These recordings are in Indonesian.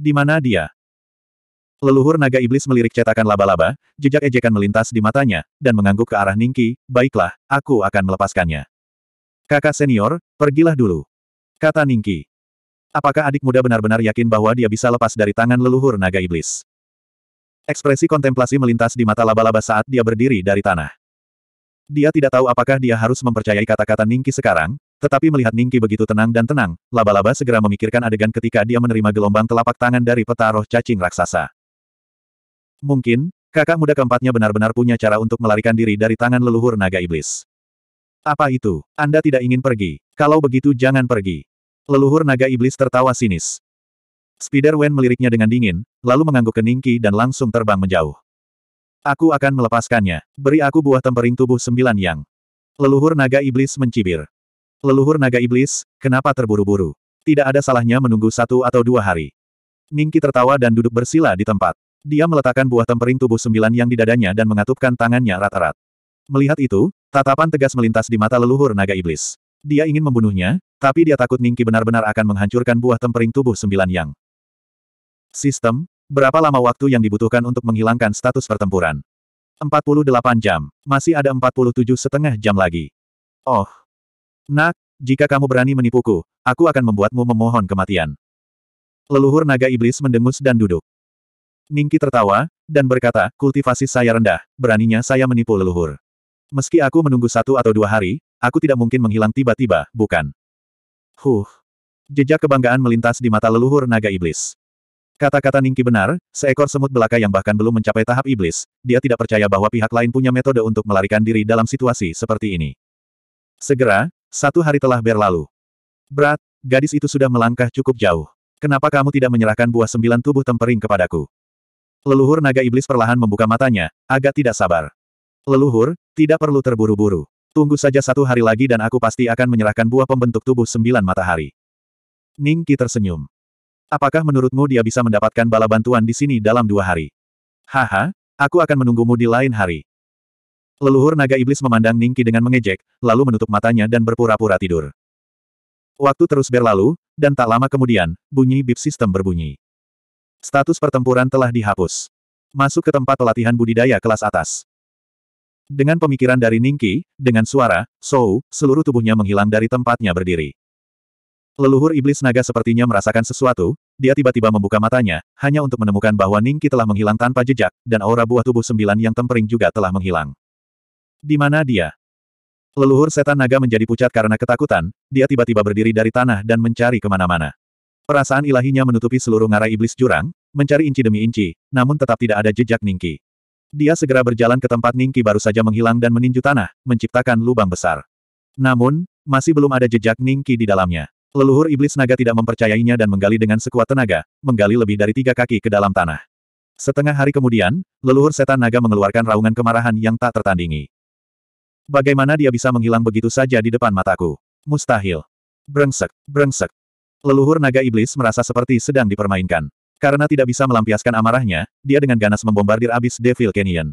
Di mana dia? Leluhur naga iblis melirik cetakan laba-laba, jejak ejekan melintas di matanya, dan mengangguk ke arah Ningki, baiklah, aku akan melepaskannya. Kakak senior, pergilah dulu. Kata Ningki. Apakah adik muda benar-benar yakin bahwa dia bisa lepas dari tangan leluhur naga iblis? Ekspresi kontemplasi melintas di mata laba-laba saat dia berdiri dari tanah. Dia tidak tahu apakah dia harus mempercayai kata-kata Ningki sekarang, tetapi melihat Ningki begitu tenang dan tenang, laba-laba segera memikirkan adegan ketika dia menerima gelombang telapak tangan dari peta cacing raksasa. Mungkin, kakak muda keempatnya benar-benar punya cara untuk melarikan diri dari tangan leluhur naga iblis. Apa itu? Anda tidak ingin pergi. Kalau begitu jangan pergi. Leluhur naga iblis tertawa sinis. Spider Wen meliriknya dengan dingin, lalu mengangguk ke Ningki dan langsung terbang menjauh. Aku akan melepaskannya. Beri aku buah tempering tubuh sembilan yang. Leluhur naga iblis mencibir. Leluhur naga iblis, kenapa terburu-buru? Tidak ada salahnya menunggu satu atau dua hari. Ningki tertawa dan duduk bersila di tempat. Dia meletakkan buah tempering tubuh sembilan yang di dadanya dan mengatupkan tangannya rat-rat. Melihat itu, tatapan tegas melintas di mata leluhur naga iblis. Dia ingin membunuhnya, tapi dia takut Ningki benar-benar akan menghancurkan buah tempering tubuh sembilan yang. Sistem, berapa lama waktu yang dibutuhkan untuk menghilangkan status pertempuran? 48 jam. Masih ada 47 setengah jam lagi. Oh, Nak, jika kamu berani menipuku, aku akan membuatmu memohon kematian. Leluhur naga iblis mendengus dan duduk. Ningki tertawa, dan berkata, kultivasi saya rendah, beraninya saya menipu leluhur. Meski aku menunggu satu atau dua hari, aku tidak mungkin menghilang tiba-tiba, bukan? Huh. Jejak kebanggaan melintas di mata leluhur naga iblis. Kata-kata Ningki benar, seekor semut belaka yang bahkan belum mencapai tahap iblis, dia tidak percaya bahwa pihak lain punya metode untuk melarikan diri dalam situasi seperti ini. Segera, satu hari telah berlalu. Berat, gadis itu sudah melangkah cukup jauh. Kenapa kamu tidak menyerahkan buah sembilan tubuh tempering kepadaku? Leluhur naga iblis perlahan membuka matanya, agak tidak sabar. Leluhur, tidak perlu terburu-buru. Tunggu saja satu hari lagi dan aku pasti akan menyerahkan buah pembentuk tubuh sembilan matahari. Ning Qi tersenyum. Apakah menurutmu dia bisa mendapatkan bala bantuan di sini dalam dua hari? Haha, aku akan menunggumu di lain hari. Leluhur naga iblis memandang Ningki dengan mengejek, lalu menutup matanya dan berpura-pura tidur. Waktu terus berlalu, dan tak lama kemudian, bunyi bip sistem berbunyi. Status pertempuran telah dihapus. Masuk ke tempat pelatihan budidaya kelas atas. Dengan pemikiran dari Ningki, dengan suara, Sou, seluruh tubuhnya menghilang dari tempatnya berdiri. Leluhur iblis naga sepertinya merasakan sesuatu, dia tiba-tiba membuka matanya, hanya untuk menemukan bahwa Ningki telah menghilang tanpa jejak, dan aura buah tubuh sembilan yang tempering juga telah menghilang. Di mana dia? Leluhur setan naga menjadi pucat karena ketakutan, dia tiba-tiba berdiri dari tanah dan mencari kemana-mana. Perasaan ilahinya menutupi seluruh ngarai iblis jurang, mencari inci demi inci, namun tetap tidak ada jejak Ningki. Dia segera berjalan ke tempat Ningki baru saja menghilang dan meninju tanah, menciptakan lubang besar. Namun, masih belum ada jejak Ningki di dalamnya. Leluhur iblis naga tidak mempercayainya dan menggali dengan sekuat tenaga, menggali lebih dari tiga kaki ke dalam tanah. Setengah hari kemudian, leluhur setan naga mengeluarkan raungan kemarahan yang tak tertandingi. Bagaimana dia bisa menghilang begitu saja di depan mataku? Mustahil. Brengsek, brengsek. Leluhur naga iblis merasa seperti sedang dipermainkan. Karena tidak bisa melampiaskan amarahnya, dia dengan ganas membombardir abis Devil Canyon.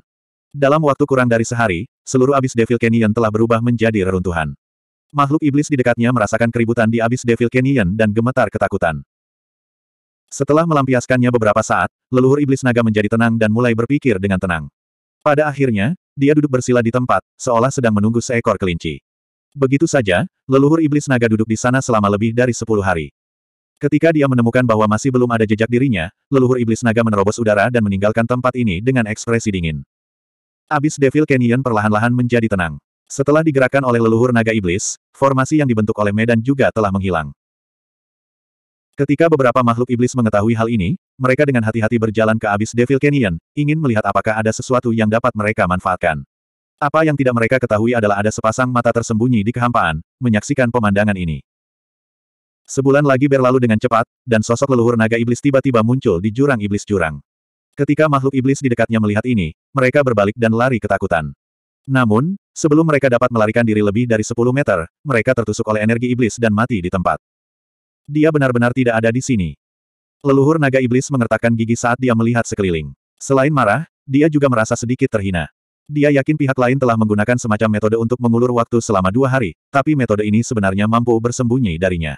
Dalam waktu kurang dari sehari, seluruh abis Devil Canyon telah berubah menjadi reruntuhan. Makhluk iblis di dekatnya merasakan keributan di abis Devil Canyon dan gemetar ketakutan. Setelah melampiaskannya beberapa saat, leluhur iblis naga menjadi tenang dan mulai berpikir dengan tenang. Pada akhirnya, dia duduk bersila di tempat, seolah sedang menunggu seekor kelinci. Begitu saja, leluhur iblis naga duduk di sana selama lebih dari sepuluh hari. Ketika dia menemukan bahwa masih belum ada jejak dirinya, leluhur iblis naga menerobos udara dan meninggalkan tempat ini dengan ekspresi dingin. Abis Devil Canyon perlahan-lahan menjadi tenang. Setelah digerakkan oleh leluhur naga iblis, formasi yang dibentuk oleh Medan juga telah menghilang. Ketika beberapa makhluk iblis mengetahui hal ini, mereka dengan hati-hati berjalan ke abis Devil Canyon, ingin melihat apakah ada sesuatu yang dapat mereka manfaatkan. Apa yang tidak mereka ketahui adalah ada sepasang mata tersembunyi di kehampaan, menyaksikan pemandangan ini. Sebulan lagi berlalu dengan cepat, dan sosok leluhur naga iblis tiba-tiba muncul di jurang iblis jurang. Ketika makhluk iblis di dekatnya melihat ini, mereka berbalik dan lari ketakutan. Namun, sebelum mereka dapat melarikan diri lebih dari 10 meter, mereka tertusuk oleh energi iblis dan mati di tempat. Dia benar-benar tidak ada di sini. Leluhur naga iblis mengertakkan gigi saat dia melihat sekeliling. Selain marah, dia juga merasa sedikit terhina. Dia yakin pihak lain telah menggunakan semacam metode untuk mengulur waktu selama dua hari, tapi metode ini sebenarnya mampu bersembunyi darinya.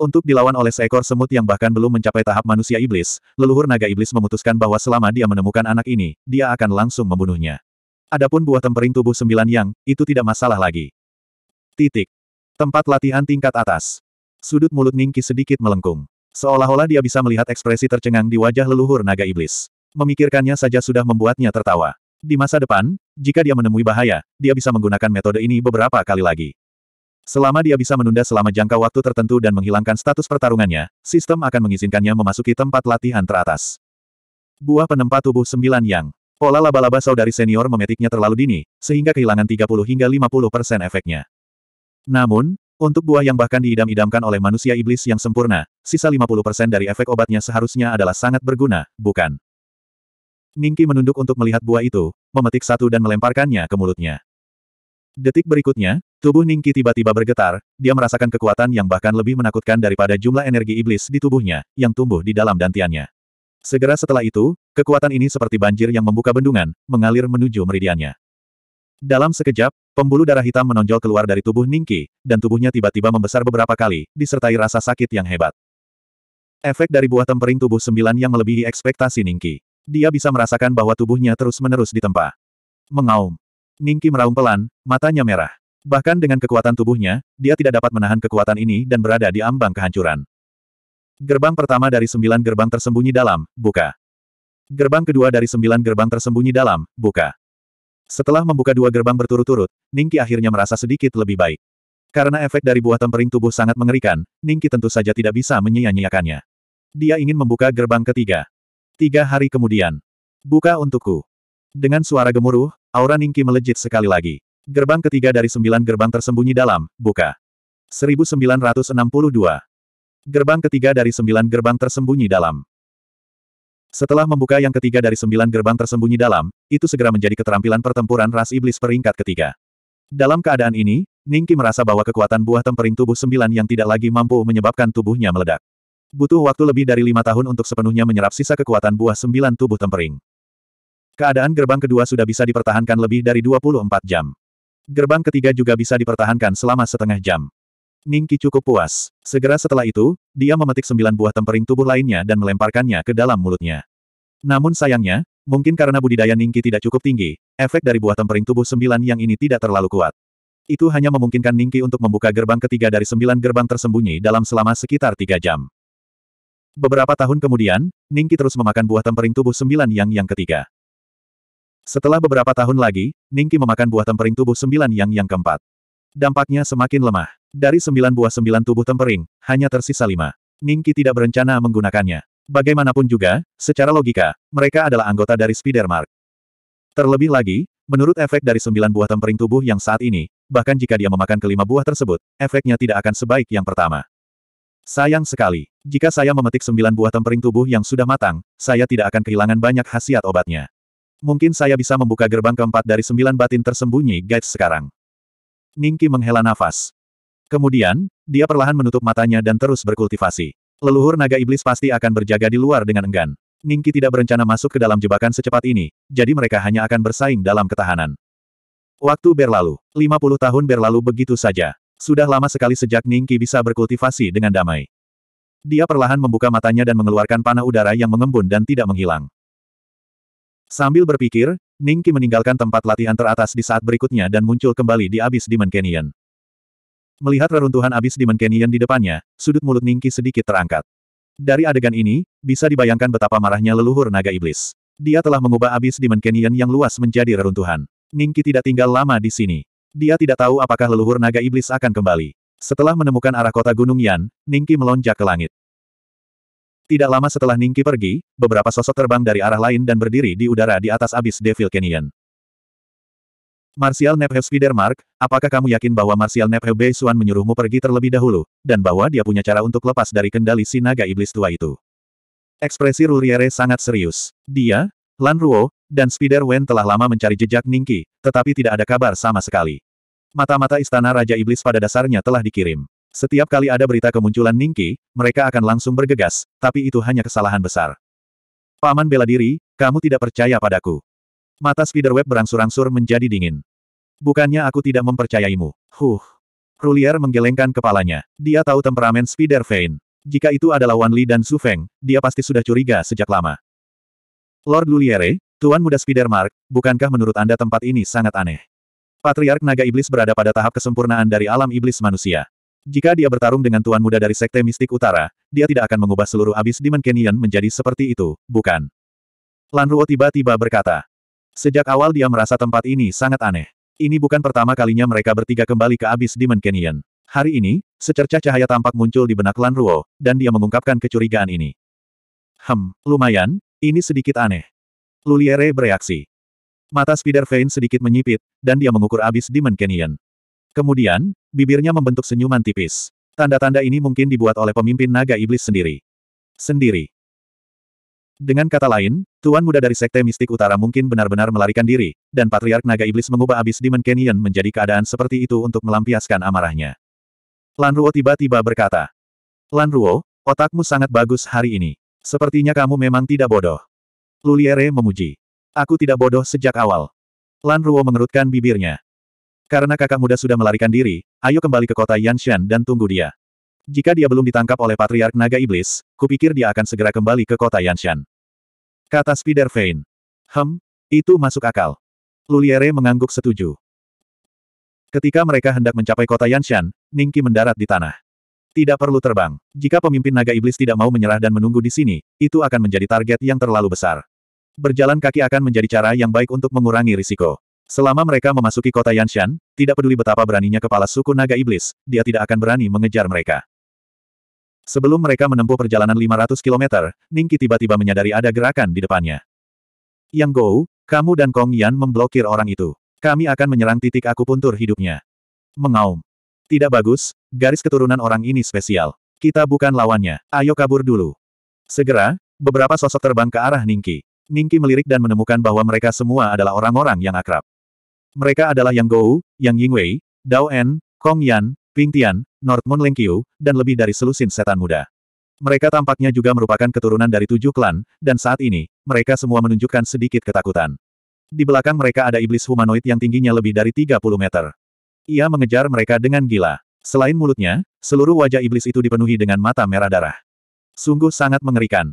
Untuk dilawan oleh seekor semut yang bahkan belum mencapai tahap manusia iblis, leluhur naga iblis memutuskan bahwa selama dia menemukan anak ini, dia akan langsung membunuhnya. Adapun buah tempering tubuh sembilan yang, itu tidak masalah lagi. Titik. Tempat latihan tingkat atas. Sudut mulut Ningki sedikit melengkung. Seolah-olah dia bisa melihat ekspresi tercengang di wajah leluhur naga iblis. Memikirkannya saja sudah membuatnya tertawa. Di masa depan, jika dia menemui bahaya, dia bisa menggunakan metode ini beberapa kali lagi. Selama dia bisa menunda selama jangka waktu tertentu dan menghilangkan status pertarungannya, sistem akan mengizinkannya memasuki tempat latihan teratas. Buah penempat tubuh sembilan yang. Pola laba-laba saudari senior memetiknya terlalu dini, sehingga kehilangan 30 hingga 50 persen efeknya. Namun, untuk buah yang bahkan diidam-idamkan oleh manusia iblis yang sempurna, sisa 50% dari efek obatnya seharusnya adalah sangat berguna, bukan? Ningki menunduk untuk melihat buah itu, memetik satu dan melemparkannya ke mulutnya. Detik berikutnya, tubuh Ningki tiba-tiba bergetar, dia merasakan kekuatan yang bahkan lebih menakutkan daripada jumlah energi iblis di tubuhnya, yang tumbuh di dalam dantiannya. Segera setelah itu, kekuatan ini seperti banjir yang membuka bendungan, mengalir menuju meridiannya. Dalam sekejap, pembuluh darah hitam menonjol keluar dari tubuh Ningki, dan tubuhnya tiba-tiba membesar beberapa kali, disertai rasa sakit yang hebat. Efek dari buah tempering tubuh sembilan yang melebihi ekspektasi Ningki. Dia bisa merasakan bahwa tubuhnya terus-menerus ditempa. Mengaum. Ningki meraung pelan, matanya merah. Bahkan dengan kekuatan tubuhnya, dia tidak dapat menahan kekuatan ini dan berada di ambang kehancuran. Gerbang pertama dari sembilan gerbang tersembunyi dalam, buka. Gerbang kedua dari sembilan gerbang tersembunyi dalam, buka. Setelah membuka dua gerbang berturut-turut, Ningki akhirnya merasa sedikit lebih baik. Karena efek dari buah tempering tubuh sangat mengerikan, Ningki tentu saja tidak bisa menyia-nyiakannya. Dia ingin membuka gerbang ketiga. Tiga hari kemudian. Buka untukku. Dengan suara gemuruh, aura Ningki melejit sekali lagi. Gerbang ketiga dari sembilan gerbang tersembunyi dalam, buka. 1962. Gerbang ketiga dari sembilan gerbang tersembunyi dalam. Setelah membuka yang ketiga dari sembilan gerbang tersembunyi dalam, itu segera menjadi keterampilan pertempuran ras iblis peringkat ketiga. Dalam keadaan ini, Ningki merasa bahwa kekuatan buah tempering tubuh sembilan yang tidak lagi mampu menyebabkan tubuhnya meledak. Butuh waktu lebih dari lima tahun untuk sepenuhnya menyerap sisa kekuatan buah sembilan tubuh tempering. Keadaan gerbang kedua sudah bisa dipertahankan lebih dari 24 jam. Gerbang ketiga juga bisa dipertahankan selama setengah jam. Ning cukup puas. Segera setelah itu, dia memetik sembilan buah tempering tubuh lainnya dan melemparkannya ke dalam mulutnya. Namun sayangnya, mungkin karena budidaya Ning tidak cukup tinggi, efek dari buah tempering tubuh sembilan yang ini tidak terlalu kuat. Itu hanya memungkinkan Ning untuk membuka gerbang ketiga dari sembilan gerbang tersembunyi dalam selama sekitar tiga jam. Beberapa tahun kemudian, Ning terus memakan buah tempering tubuh sembilan yang yang ketiga. Setelah beberapa tahun lagi, Ning memakan buah tempering tubuh sembilan yang yang keempat. Dampaknya semakin lemah. Dari sembilan buah sembilan tubuh tempering, hanya tersisa lima. Ningki tidak berencana menggunakannya. Bagaimanapun juga, secara logika, mereka adalah anggota dari Spidermark. Terlebih lagi, menurut efek dari sembilan buah tempering tubuh yang saat ini, bahkan jika dia memakan kelima buah tersebut, efeknya tidak akan sebaik yang pertama. Sayang sekali, jika saya memetik sembilan buah tempering tubuh yang sudah matang, saya tidak akan kehilangan banyak khasiat obatnya. Mungkin saya bisa membuka gerbang keempat dari sembilan batin tersembunyi guys sekarang. Ningki menghela nafas. Kemudian, dia perlahan menutup matanya dan terus berkultivasi. Leluhur naga iblis pasti akan berjaga di luar dengan enggan. Ningki tidak berencana masuk ke dalam jebakan secepat ini, jadi mereka hanya akan bersaing dalam ketahanan. Waktu berlalu. 50 tahun berlalu begitu saja. Sudah lama sekali sejak Ningki bisa berkultivasi dengan damai. Dia perlahan membuka matanya dan mengeluarkan panah udara yang mengembun dan tidak menghilang. Sambil berpikir, Ningki meninggalkan tempat latihan teratas di saat berikutnya dan muncul kembali di abis Demon Canyon. Melihat reruntuhan abis di Kenyan di depannya, sudut mulut Ningki sedikit terangkat. Dari adegan ini, bisa dibayangkan betapa marahnya leluhur naga iblis. Dia telah mengubah abis di Kenyan yang luas menjadi reruntuhan. Ningki tidak tinggal lama di sini. Dia tidak tahu apakah leluhur naga iblis akan kembali. Setelah menemukan arah kota Gunung Yan, Ningki melonjak ke langit. Tidak lama setelah Ningki pergi, beberapa sosok terbang dari arah lain dan berdiri di udara di atas abis Devil Canyon. Marsial Nephew Spidermark, apakah kamu yakin bahwa Marsial Nepheu Beisuan menyuruhmu pergi terlebih dahulu, dan bahwa dia punya cara untuk lepas dari kendali si naga iblis tua itu? Ekspresi Ruriere sangat serius. Dia, Lan Ruo, dan Spider Wen telah lama mencari jejak Ningki, tetapi tidak ada kabar sama sekali. Mata-mata istana Raja Iblis pada dasarnya telah dikirim. Setiap kali ada berita kemunculan Ningki, mereka akan langsung bergegas, tapi itu hanya kesalahan besar. Paman bela diri, kamu tidak percaya padaku. Mata Spiderweb berangsur-angsur menjadi dingin. Bukannya aku tidak mempercayaimu. Huh. Rulier menggelengkan kepalanya. Dia tahu temperamen Spider Vein. Jika itu adalah Wan Li dan Su Feng, dia pasti sudah curiga sejak lama. Lord Luliere, Tuan Muda Spider Mark, bukankah menurut Anda tempat ini sangat aneh? Patriark Naga Iblis berada pada tahap kesempurnaan dari alam iblis manusia. Jika dia bertarung dengan Tuan Muda dari Sekte Mistik Utara, dia tidak akan mengubah seluruh abis Demon Canyon menjadi seperti itu, bukan? Lan Ruo tiba-tiba berkata. Sejak awal dia merasa tempat ini sangat aneh. Ini bukan pertama kalinya mereka bertiga kembali ke abis Demon Canyon. Hari ini, secercah cahaya tampak muncul di benak Lan Ruo, dan dia mengungkapkan kecurigaan ini. Hem, lumayan, ini sedikit aneh. Luliere bereaksi. Mata Spider Vein sedikit menyipit, dan dia mengukur abis Demon Canyon. Kemudian, bibirnya membentuk senyuman tipis. Tanda-tanda ini mungkin dibuat oleh pemimpin naga iblis sendiri. Sendiri. Dengan kata lain, Tuan Muda dari Sekte Mistik Utara mungkin benar-benar melarikan diri, dan Patriark Naga Iblis mengubah abis Demon Canyon menjadi keadaan seperti itu untuk melampiaskan amarahnya. Lan Ruo tiba-tiba berkata, "Lan Ruo, otakmu sangat bagus hari ini. Sepertinya kamu memang tidak bodoh. Luliere memuji. Aku tidak bodoh sejak awal. Lan Ruo mengerutkan bibirnya. Karena kakak muda sudah melarikan diri, ayo kembali ke kota Yanshan dan tunggu dia. Jika dia belum ditangkap oleh Patriark Naga Iblis, kupikir dia akan segera kembali ke kota Yanshan. Kata Spider Vein. Hem, itu masuk akal. Luliere mengangguk setuju. Ketika mereka hendak mencapai kota Yanshan, Ningki mendarat di tanah. Tidak perlu terbang. Jika pemimpin naga iblis tidak mau menyerah dan menunggu di sini, itu akan menjadi target yang terlalu besar. Berjalan kaki akan menjadi cara yang baik untuk mengurangi risiko. Selama mereka memasuki kota Yanshan, tidak peduli betapa beraninya kepala suku naga iblis, dia tidak akan berani mengejar mereka. Sebelum mereka menempuh perjalanan 500 km, Ningki tiba-tiba menyadari ada gerakan di depannya. Yang Gou, kamu dan Kong Yan memblokir orang itu. Kami akan menyerang titik aku puntur hidupnya. Mengaum. Tidak bagus, garis keturunan orang ini spesial. Kita bukan lawannya, ayo kabur dulu. Segera, beberapa sosok terbang ke arah Ningki. Ningki melirik dan menemukan bahwa mereka semua adalah orang-orang yang akrab. Mereka adalah Yang Gou, Yang Yingwei, Dao En, Kong Yan, Ping Tian, Northmon Lengkyu, dan lebih dari selusin setan muda. Mereka tampaknya juga merupakan keturunan dari tujuh klan, dan saat ini, mereka semua menunjukkan sedikit ketakutan. Di belakang mereka ada iblis humanoid yang tingginya lebih dari 30 meter. Ia mengejar mereka dengan gila. Selain mulutnya, seluruh wajah iblis itu dipenuhi dengan mata merah darah. Sungguh sangat mengerikan.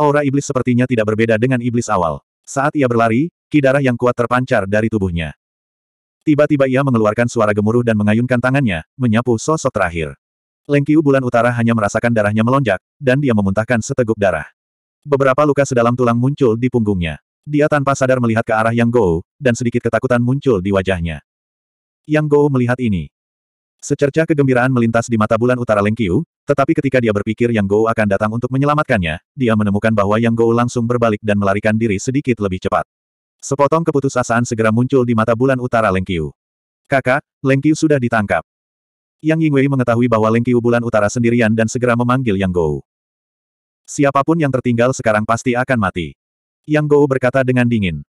Aura iblis sepertinya tidak berbeda dengan iblis awal. Saat ia berlari, ki darah yang kuat terpancar dari tubuhnya. Tiba-tiba ia mengeluarkan suara gemuruh dan mengayunkan tangannya, menyapu sosok terakhir. Lengkiu bulan utara hanya merasakan darahnya melonjak, dan dia memuntahkan seteguk darah. Beberapa luka sedalam tulang muncul di punggungnya. Dia tanpa sadar melihat ke arah Yang Gou, dan sedikit ketakutan muncul di wajahnya. Yang Gou melihat ini, Secercah kegembiraan melintas di mata bulan utara Lengkiu, tetapi ketika dia berpikir Yang Gou akan datang untuk menyelamatkannya, dia menemukan bahwa Yang Gou langsung berbalik dan melarikan diri sedikit lebih cepat. Sepotong keputusasaan segera muncul di mata bulan utara Lengkiu. Kakak, Lengkiu sudah ditangkap. Yang Yingwei mengetahui bahwa Lengkiu bulan utara sendirian dan segera memanggil Yang Gou. Siapapun yang tertinggal sekarang pasti akan mati. Yang Gou berkata dengan dingin.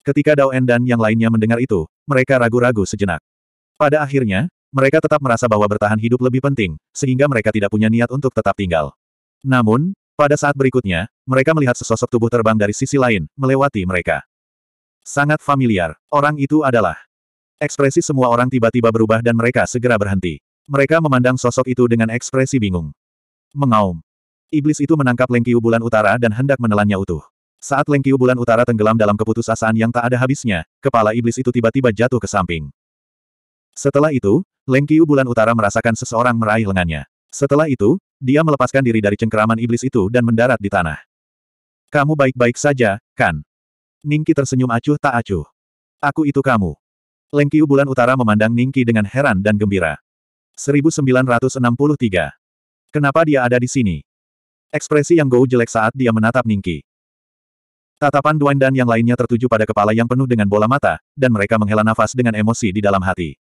Ketika Dao En dan yang lainnya mendengar itu, mereka ragu-ragu sejenak. Pada akhirnya, mereka tetap merasa bahwa bertahan hidup lebih penting, sehingga mereka tidak punya niat untuk tetap tinggal. Namun, pada saat berikutnya, mereka melihat sesosok tubuh terbang dari sisi lain, melewati mereka. Sangat familiar. Orang itu adalah. Ekspresi semua orang tiba-tiba berubah dan mereka segera berhenti. Mereka memandang sosok itu dengan ekspresi bingung. Mengaum. Iblis itu menangkap Lengkiu bulan utara dan hendak menelannya utuh. Saat Lengkiu bulan utara tenggelam dalam keputusasaan yang tak ada habisnya, kepala iblis itu tiba-tiba jatuh ke samping. Setelah itu, Lengkiu bulan utara merasakan seseorang meraih lengannya. Setelah itu, dia melepaskan diri dari cengkeraman iblis itu dan mendarat di tanah. Kamu baik-baik saja, kan? Ningki tersenyum acuh tak acuh. Aku itu kamu. Lengkiu bulan utara memandang Ningki dengan heran dan gembira. 1963. Kenapa dia ada di sini? Ekspresi yang Gou jelek saat dia menatap Ningki. Tatapan Duan dan yang lainnya tertuju pada kepala yang penuh dengan bola mata, dan mereka menghela nafas dengan emosi di dalam hati.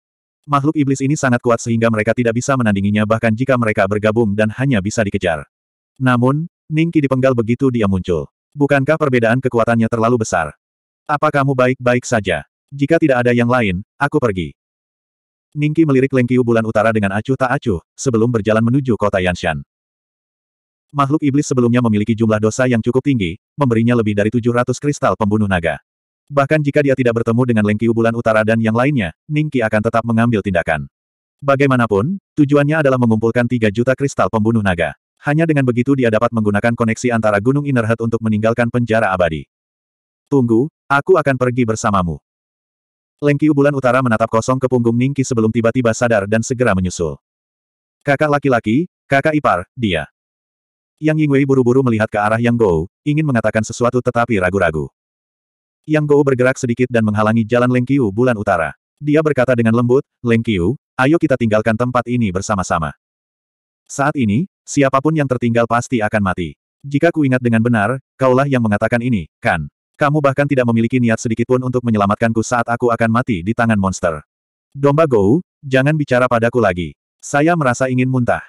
Makhluk iblis ini sangat kuat sehingga mereka tidak bisa menandinginya bahkan jika mereka bergabung dan hanya bisa dikejar. Namun, Ningki dipenggal begitu dia muncul. Bukankah perbedaan kekuatannya terlalu besar? Apa kamu baik-baik saja? Jika tidak ada yang lain, aku pergi. Ningki melirik Lengkiu bulan utara dengan acuh tak acuh, sebelum berjalan menuju kota Yanshan. Makhluk iblis sebelumnya memiliki jumlah dosa yang cukup tinggi, memberinya lebih dari 700 kristal pembunuh naga. Bahkan jika dia tidak bertemu dengan Lengkiu bulan utara dan yang lainnya, Ningki akan tetap mengambil tindakan. Bagaimanapun, tujuannya adalah mengumpulkan 3 juta kristal pembunuh naga. Hanya dengan begitu dia dapat menggunakan koneksi antara Gunung Inner Heart untuk meninggalkan penjara abadi. Tunggu, aku akan pergi bersamamu. Lengkiu bulan utara menatap kosong ke punggung Ningki sebelum tiba-tiba sadar dan segera menyusul. Kakak laki-laki, kakak ipar, dia. Yang Yingwei buru-buru melihat ke arah Yang Gou, ingin mengatakan sesuatu tetapi ragu-ragu. Yang Gou bergerak sedikit dan menghalangi jalan Lengkiu bulan utara. Dia berkata dengan lembut, Lengkiu, ayo kita tinggalkan tempat ini bersama-sama. Saat ini, siapapun yang tertinggal pasti akan mati. Jika ku ingat dengan benar, kaulah yang mengatakan ini, kan? Kamu bahkan tidak memiliki niat sedikitpun untuk menyelamatkanku saat aku akan mati di tangan monster. Domba Gou, jangan bicara padaku lagi. Saya merasa ingin muntah.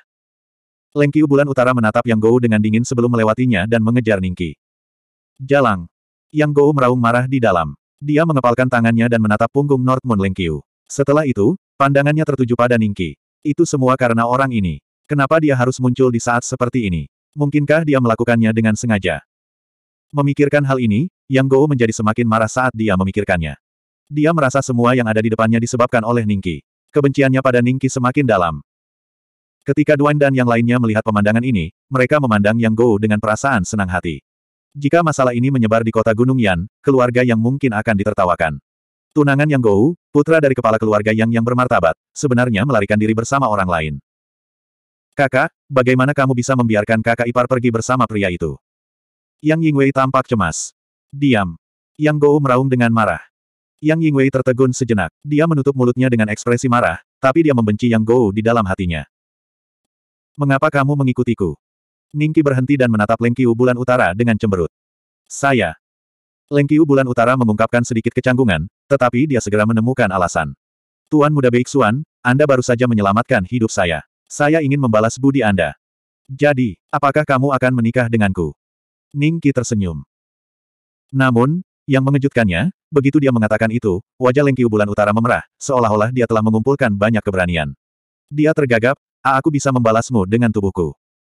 lengkiu bulan utara menatap Yang Gou dengan dingin sebelum melewatinya dan mengejar Ningki. Jalang. Yang Gou meraung marah di dalam. Dia mengepalkan tangannya dan menatap punggung North Moon Lengkiu. Setelah itu, pandangannya tertuju pada Ningki. Itu semua karena orang ini. Kenapa dia harus muncul di saat seperti ini? Mungkinkah dia melakukannya dengan sengaja? Memikirkan hal ini, Yang Gou menjadi semakin marah saat dia memikirkannya. Dia merasa semua yang ada di depannya disebabkan oleh Ningki. Kebenciannya pada Ningki semakin dalam. Ketika Duan dan yang lainnya melihat pemandangan ini, mereka memandang Yang Gou dengan perasaan senang hati. Jika masalah ini menyebar di kota Gunung Yan, keluarga yang mungkin akan ditertawakan. Tunangan Yang Gou, putra dari kepala keluarga Yang yang bermartabat, sebenarnya melarikan diri bersama orang lain. Kakak, bagaimana kamu bisa membiarkan kakak ipar pergi bersama pria itu? Yang Yingwei tampak cemas. Diam. Yang Gou meraung dengan marah. Yang Yingwei tertegun sejenak. Dia menutup mulutnya dengan ekspresi marah, tapi dia membenci Yang Gou di dalam hatinya. Mengapa kamu mengikutiku? Ningki berhenti dan menatap Lengkiu bulan utara dengan cemberut. Saya. Lengkiu bulan utara mengungkapkan sedikit kecanggungan, tetapi dia segera menemukan alasan. Tuan muda Beiksuan, Anda baru saja menyelamatkan hidup saya. Saya ingin membalas budi Anda. Jadi, apakah kamu akan menikah denganku? Ningki tersenyum. Namun, yang mengejutkannya, begitu dia mengatakan itu, wajah Lengkiu bulan utara memerah, seolah-olah dia telah mengumpulkan banyak keberanian. Dia tergagap, aku bisa membalasmu dengan tubuhku.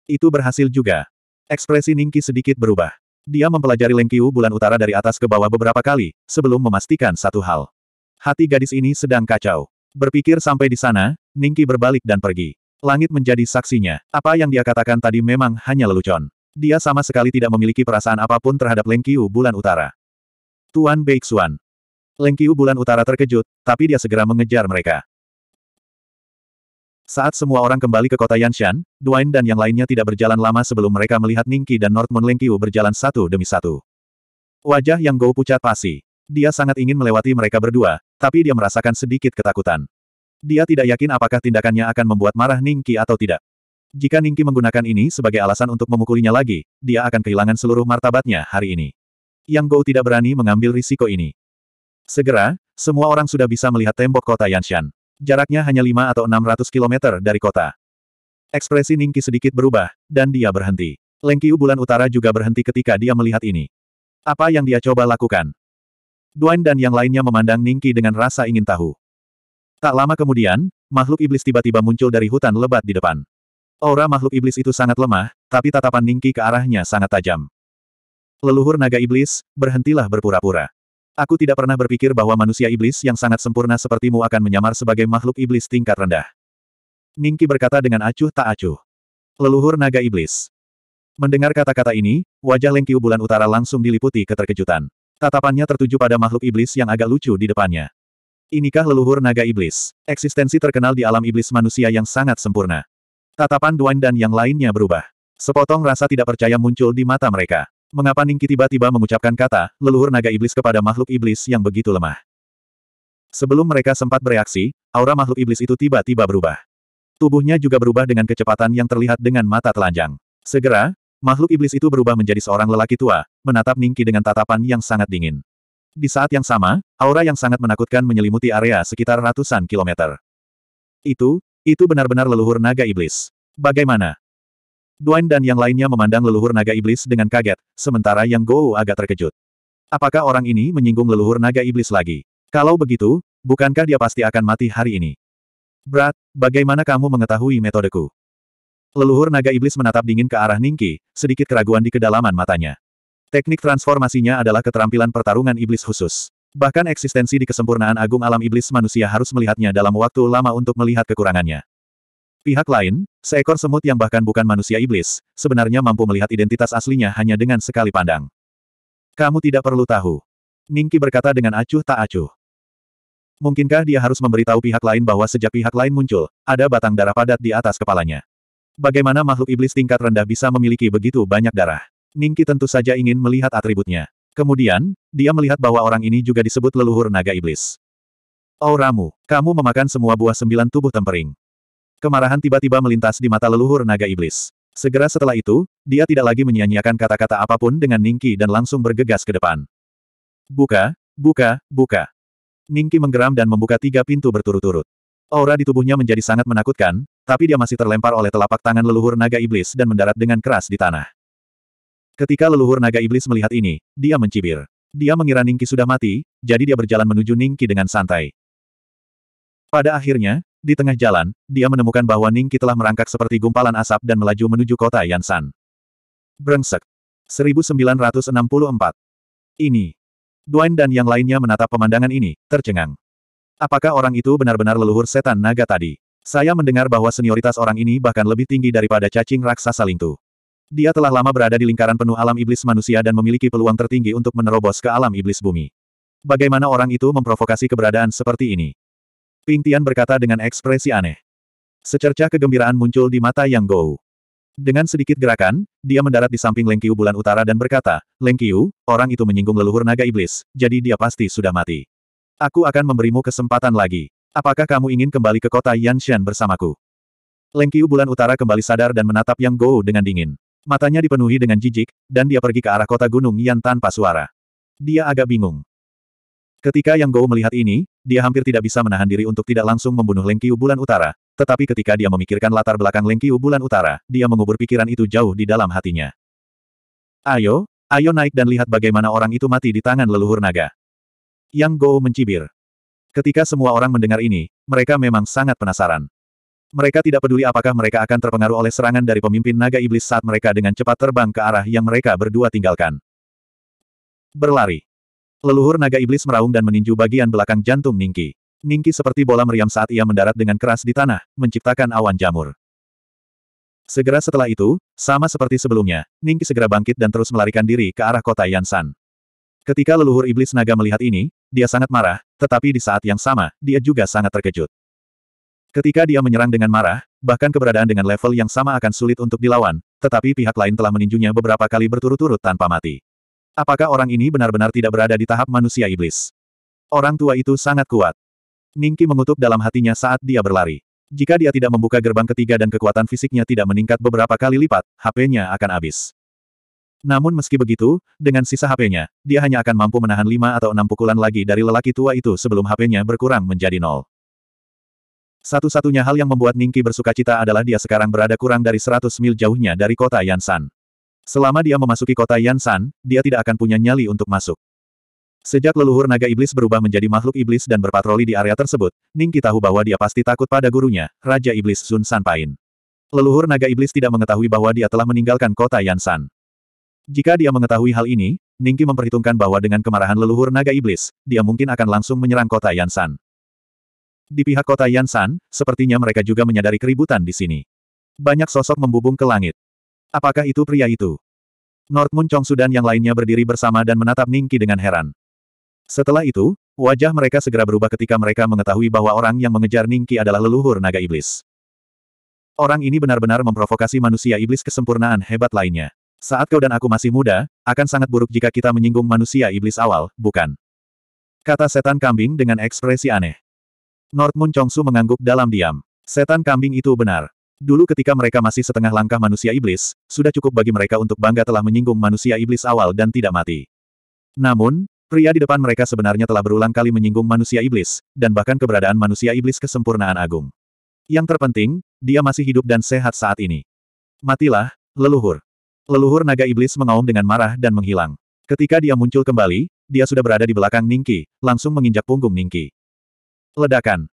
Itu berhasil juga. Ekspresi Ningki sedikit berubah. Dia mempelajari Lengkiu bulan utara dari atas ke bawah beberapa kali, sebelum memastikan satu hal. Hati gadis ini sedang kacau. Berpikir sampai di sana, Ningki berbalik dan pergi. Langit menjadi saksinya. Apa yang dia katakan tadi memang hanya lelucon. Dia sama sekali tidak memiliki perasaan apapun terhadap Lengkiu bulan utara. Tuan Beixuan. Lengkiu bulan utara terkejut, tapi dia segera mengejar mereka. Saat semua orang kembali ke kota Yanshan, Duan dan yang lainnya tidak berjalan lama sebelum mereka melihat Ningqi dan North Moon Lengkiu berjalan satu demi satu. Wajah Yang Gou pucat pasi. Dia sangat ingin melewati mereka berdua, tapi dia merasakan sedikit ketakutan. Dia tidak yakin apakah tindakannya akan membuat marah Ningki atau tidak. Jika Ningki menggunakan ini sebagai alasan untuk memukulinya lagi, dia akan kehilangan seluruh martabatnya hari ini. Yang Gou tidak berani mengambil risiko ini. Segera, semua orang sudah bisa melihat tembok kota Yanshan. Jaraknya hanya 5 atau 600 kilometer dari kota. Ekspresi Ningki sedikit berubah, dan dia berhenti. Lengkiu bulan utara juga berhenti ketika dia melihat ini. Apa yang dia coba lakukan? Duan dan yang lainnya memandang Ningki dengan rasa ingin tahu. Tak lama kemudian, makhluk iblis tiba-tiba muncul dari hutan lebat di depan. Aura makhluk iblis itu sangat lemah, tapi tatapan Ningki ke arahnya sangat tajam. Leluhur naga iblis, berhentilah berpura-pura. Aku tidak pernah berpikir bahwa manusia iblis yang sangat sempurna sepertimu akan menyamar sebagai makhluk iblis tingkat rendah. Ningki berkata dengan acuh tak acuh. Leluhur naga iblis. Mendengar kata-kata ini, wajah Lengkiu bulan utara langsung diliputi keterkejutan. Tatapannya tertuju pada makhluk iblis yang agak lucu di depannya. Inikah leluhur naga iblis? Eksistensi terkenal di alam iblis manusia yang sangat sempurna. Tatapan Duan dan yang lainnya berubah. Sepotong rasa tidak percaya muncul di mata mereka. Mengapa Ningki tiba-tiba mengucapkan kata, leluhur naga iblis kepada makhluk iblis yang begitu lemah? Sebelum mereka sempat bereaksi, aura makhluk iblis itu tiba-tiba berubah. Tubuhnya juga berubah dengan kecepatan yang terlihat dengan mata telanjang. Segera, makhluk iblis itu berubah menjadi seorang lelaki tua, menatap Ningki dengan tatapan yang sangat dingin. Di saat yang sama, aura yang sangat menakutkan menyelimuti area sekitar ratusan kilometer. Itu, itu benar-benar leluhur naga iblis. Bagaimana? Duan dan yang lainnya memandang leluhur naga iblis dengan kaget, sementara yang Gou agak terkejut. Apakah orang ini menyinggung leluhur naga iblis lagi? Kalau begitu, bukankah dia pasti akan mati hari ini? Brat, bagaimana kamu mengetahui metodeku? Leluhur naga iblis menatap dingin ke arah Ningki, sedikit keraguan di kedalaman matanya. Teknik transformasinya adalah keterampilan pertarungan iblis khusus. Bahkan eksistensi di kesempurnaan agung alam iblis manusia harus melihatnya dalam waktu lama untuk melihat kekurangannya. Pihak lain, seekor semut yang bahkan bukan manusia iblis, sebenarnya mampu melihat identitas aslinya hanya dengan sekali pandang. Kamu tidak perlu tahu. Ningki berkata dengan acuh tak acuh. Mungkinkah dia harus memberitahu pihak lain bahwa sejak pihak lain muncul, ada batang darah padat di atas kepalanya? Bagaimana makhluk iblis tingkat rendah bisa memiliki begitu banyak darah? Ningki tentu saja ingin melihat atributnya. Kemudian, dia melihat bahwa orang ini juga disebut leluhur naga iblis. Auramu, kamu memakan semua buah sembilan tubuh tempering. Kemarahan tiba-tiba melintas di mata leluhur naga iblis. Segera setelah itu, dia tidak lagi menyia kata-kata apapun dengan Ningki dan langsung bergegas ke depan. Buka, buka, buka. Ningki menggeram dan membuka tiga pintu berturut-turut. Aura di tubuhnya menjadi sangat menakutkan, tapi dia masih terlempar oleh telapak tangan leluhur naga iblis dan mendarat dengan keras di tanah. Ketika leluhur naga iblis melihat ini, dia mencibir. Dia mengira Ningki sudah mati, jadi dia berjalan menuju Ningki dengan santai. Pada akhirnya, di tengah jalan, dia menemukan bahwa Ningki telah merangkak seperti gumpalan asap dan melaju menuju kota Yansan. Brengsek. 1964. Ini. Duan dan yang lainnya menatap pemandangan ini, tercengang. Apakah orang itu benar-benar leluhur setan naga tadi? Saya mendengar bahwa senioritas orang ini bahkan lebih tinggi daripada cacing raksasa Lingtu. Dia telah lama berada di lingkaran penuh alam iblis manusia dan memiliki peluang tertinggi untuk menerobos ke alam iblis bumi. Bagaimana orang itu memprovokasi keberadaan seperti ini? Ping Tian berkata dengan ekspresi aneh. Secercah kegembiraan muncul di mata Yang Gou. Dengan sedikit gerakan, dia mendarat di samping Leng Qiu bulan utara dan berkata, Leng Qiu, orang itu menyinggung leluhur naga iblis, jadi dia pasti sudah mati. Aku akan memberimu kesempatan lagi. Apakah kamu ingin kembali ke kota Yanshan bersamaku? Leng Qiu bulan utara kembali sadar dan menatap Yang Gou dengan dingin. Matanya dipenuhi dengan jijik, dan dia pergi ke arah kota Gunung Yan tanpa suara. Dia agak bingung. Ketika Yang Gou melihat ini, dia hampir tidak bisa menahan diri untuk tidak langsung membunuh Lengkiu Bulan Utara, tetapi ketika dia memikirkan latar belakang Lengkiu Bulan Utara, dia mengubur pikiran itu jauh di dalam hatinya. Ayo, ayo naik dan lihat bagaimana orang itu mati di tangan leluhur naga. Yang Gou mencibir. Ketika semua orang mendengar ini, mereka memang sangat penasaran. Mereka tidak peduli apakah mereka akan terpengaruh oleh serangan dari pemimpin naga iblis saat mereka dengan cepat terbang ke arah yang mereka berdua tinggalkan. Berlari. Leluhur naga iblis meraung dan meninju bagian belakang jantung Ningki. Ningki seperti bola meriam saat ia mendarat dengan keras di tanah, menciptakan awan jamur. Segera setelah itu, sama seperti sebelumnya, Ningki segera bangkit dan terus melarikan diri ke arah kota Yansan. Ketika leluhur iblis naga melihat ini, dia sangat marah, tetapi di saat yang sama, dia juga sangat terkejut. Ketika dia menyerang dengan marah, bahkan keberadaan dengan level yang sama akan sulit untuk dilawan, tetapi pihak lain telah meninjunya beberapa kali berturut-turut tanpa mati. Apakah orang ini benar-benar tidak berada di tahap manusia iblis? Orang tua itu sangat kuat. Ningki mengutuk dalam hatinya saat dia berlari. Jika dia tidak membuka gerbang ketiga dan kekuatan fisiknya tidak meningkat beberapa kali lipat, HP-nya akan habis. Namun meski begitu, dengan sisa HP-nya, dia hanya akan mampu menahan lima atau enam pukulan lagi dari lelaki tua itu sebelum HP-nya berkurang menjadi nol. Satu-satunya hal yang membuat Ningki bersuka cita adalah dia sekarang berada kurang dari 100 mil jauhnya dari kota Yansan. Selama dia memasuki kota Yansan, dia tidak akan punya nyali untuk masuk. Sejak leluhur naga iblis berubah menjadi makhluk iblis dan berpatroli di area tersebut, Ningki tahu bahwa dia pasti takut pada gurunya, Raja Iblis Sun Sanpain. Leluhur naga iblis tidak mengetahui bahwa dia telah meninggalkan kota Yansan. Jika dia mengetahui hal ini, Ningki memperhitungkan bahwa dengan kemarahan leluhur naga iblis, dia mungkin akan langsung menyerang kota Yansan. Di pihak kota Yansan, sepertinya mereka juga menyadari keributan di sini. Banyak sosok membubung ke langit. Apakah itu pria itu? North Chongsu dan yang lainnya berdiri bersama dan menatap Ningki dengan heran. Setelah itu, wajah mereka segera berubah ketika mereka mengetahui bahwa orang yang mengejar Ningki adalah leluhur naga iblis. Orang ini benar-benar memprovokasi manusia iblis kesempurnaan hebat lainnya. Saat kau dan aku masih muda, akan sangat buruk jika kita menyinggung manusia iblis awal, bukan? Kata setan kambing dengan ekspresi aneh. Nordmun Moon Chongsu mengangguk dalam diam. Setan kambing itu benar. Dulu ketika mereka masih setengah langkah manusia iblis, sudah cukup bagi mereka untuk bangga telah menyinggung manusia iblis awal dan tidak mati. Namun, pria di depan mereka sebenarnya telah berulang kali menyinggung manusia iblis, dan bahkan keberadaan manusia iblis kesempurnaan agung. Yang terpenting, dia masih hidup dan sehat saat ini. Matilah, leluhur. Leluhur naga iblis mengaum dengan marah dan menghilang. Ketika dia muncul kembali, dia sudah berada di belakang Ningki, langsung menginjak punggung Ningki. Ledakan.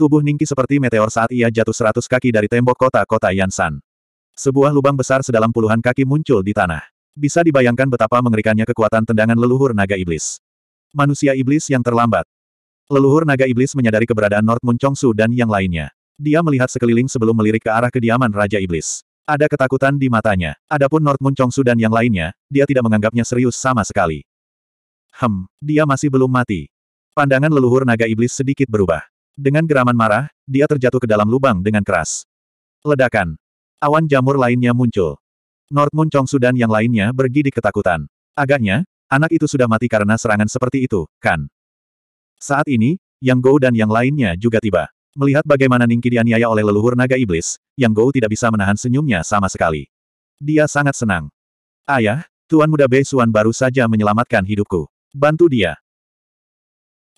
Tubuh Ningki seperti meteor saat ia jatuh seratus kaki dari tembok kota-kota Yansan. Sebuah lubang besar sedalam puluhan kaki muncul di tanah. Bisa dibayangkan betapa mengerikannya kekuatan tendangan leluhur naga iblis. Manusia iblis yang terlambat. Leluhur naga iblis menyadari keberadaan North Moon Chongsu dan yang lainnya. Dia melihat sekeliling sebelum melirik ke arah kediaman Raja Iblis. Ada ketakutan di matanya. Adapun North Moon Chongsu dan yang lainnya, dia tidak menganggapnya serius sama sekali. Hem, dia masih belum mati. Pandangan leluhur naga iblis sedikit berubah. Dengan geraman marah, dia terjatuh ke dalam lubang dengan keras. Ledakan. Awan jamur lainnya muncul. North Moon Chongsu yang lainnya bergidik ketakutan. Agaknya, anak itu sudah mati karena serangan seperti itu, kan? Saat ini, Yang Gou dan yang lainnya juga tiba. Melihat bagaimana Ningki dianiaya oleh leluhur naga iblis, Yang Gou tidak bisa menahan senyumnya sama sekali. Dia sangat senang. Ayah, Tuan Muda Bei Suan baru saja menyelamatkan hidupku. Bantu dia.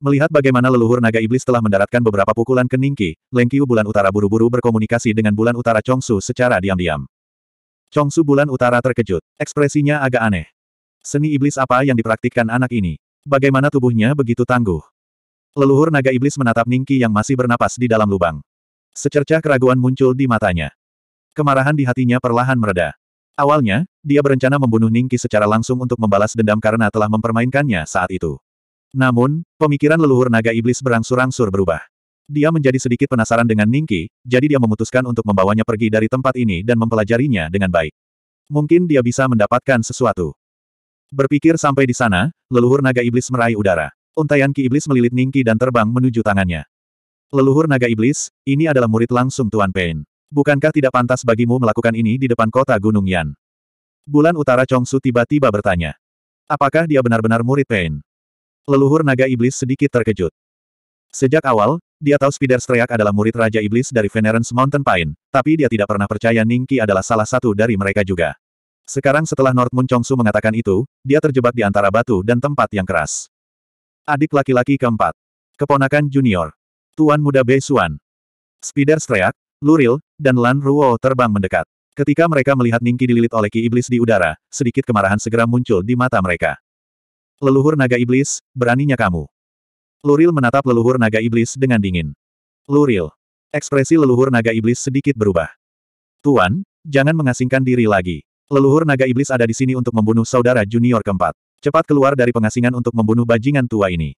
Melihat bagaimana leluhur naga iblis telah mendaratkan beberapa pukulan ke Ningki, Lengkiu bulan utara buru-buru berkomunikasi dengan bulan utara Chongsu secara diam-diam. Chongsu bulan utara terkejut. Ekspresinya agak aneh. Seni iblis apa yang dipraktikkan anak ini? Bagaimana tubuhnya begitu tangguh? Leluhur naga iblis menatap Ninki yang masih bernapas di dalam lubang. Secercah keraguan muncul di matanya. Kemarahan di hatinya perlahan mereda. Awalnya, dia berencana membunuh Ninki secara langsung untuk membalas dendam karena telah mempermainkannya saat itu. Namun, pemikiran leluhur naga iblis berangsur-angsur berubah. Dia menjadi sedikit penasaran dengan Ningki, jadi dia memutuskan untuk membawanya pergi dari tempat ini dan mempelajarinya dengan baik. Mungkin dia bisa mendapatkan sesuatu. Berpikir sampai di sana, leluhur naga iblis meraih udara. Untayan ki iblis melilit Ningki dan terbang menuju tangannya. Leluhur naga iblis, ini adalah murid langsung Tuan Pain. Bukankah tidak pantas bagimu melakukan ini di depan kota Gunung Yan? Bulan Utara Chongsu tiba-tiba bertanya. Apakah dia benar-benar murid Pain? Leluhur naga iblis sedikit terkejut. Sejak awal, dia tahu Spider Streak adalah murid Raja Iblis dari Venerance Mountain Pine, tapi dia tidak pernah percaya Ningki adalah salah satu dari mereka juga. Sekarang setelah North Moon Chongsu mengatakan itu, dia terjebak di antara batu dan tempat yang keras. Adik laki-laki keempat. Keponakan junior. Tuan muda Bei Xuan. Spider Streak, Luril, dan Lan Ruo terbang mendekat. Ketika mereka melihat Ningki dililit oleh Ki Iblis di udara, sedikit kemarahan segera muncul di mata mereka. Leluhur naga iblis, beraninya kamu. Luril menatap leluhur naga iblis dengan dingin. Luril. Ekspresi leluhur naga iblis sedikit berubah. Tuan, jangan mengasingkan diri lagi. Leluhur naga iblis ada di sini untuk membunuh saudara junior keempat. Cepat keluar dari pengasingan untuk membunuh bajingan tua ini.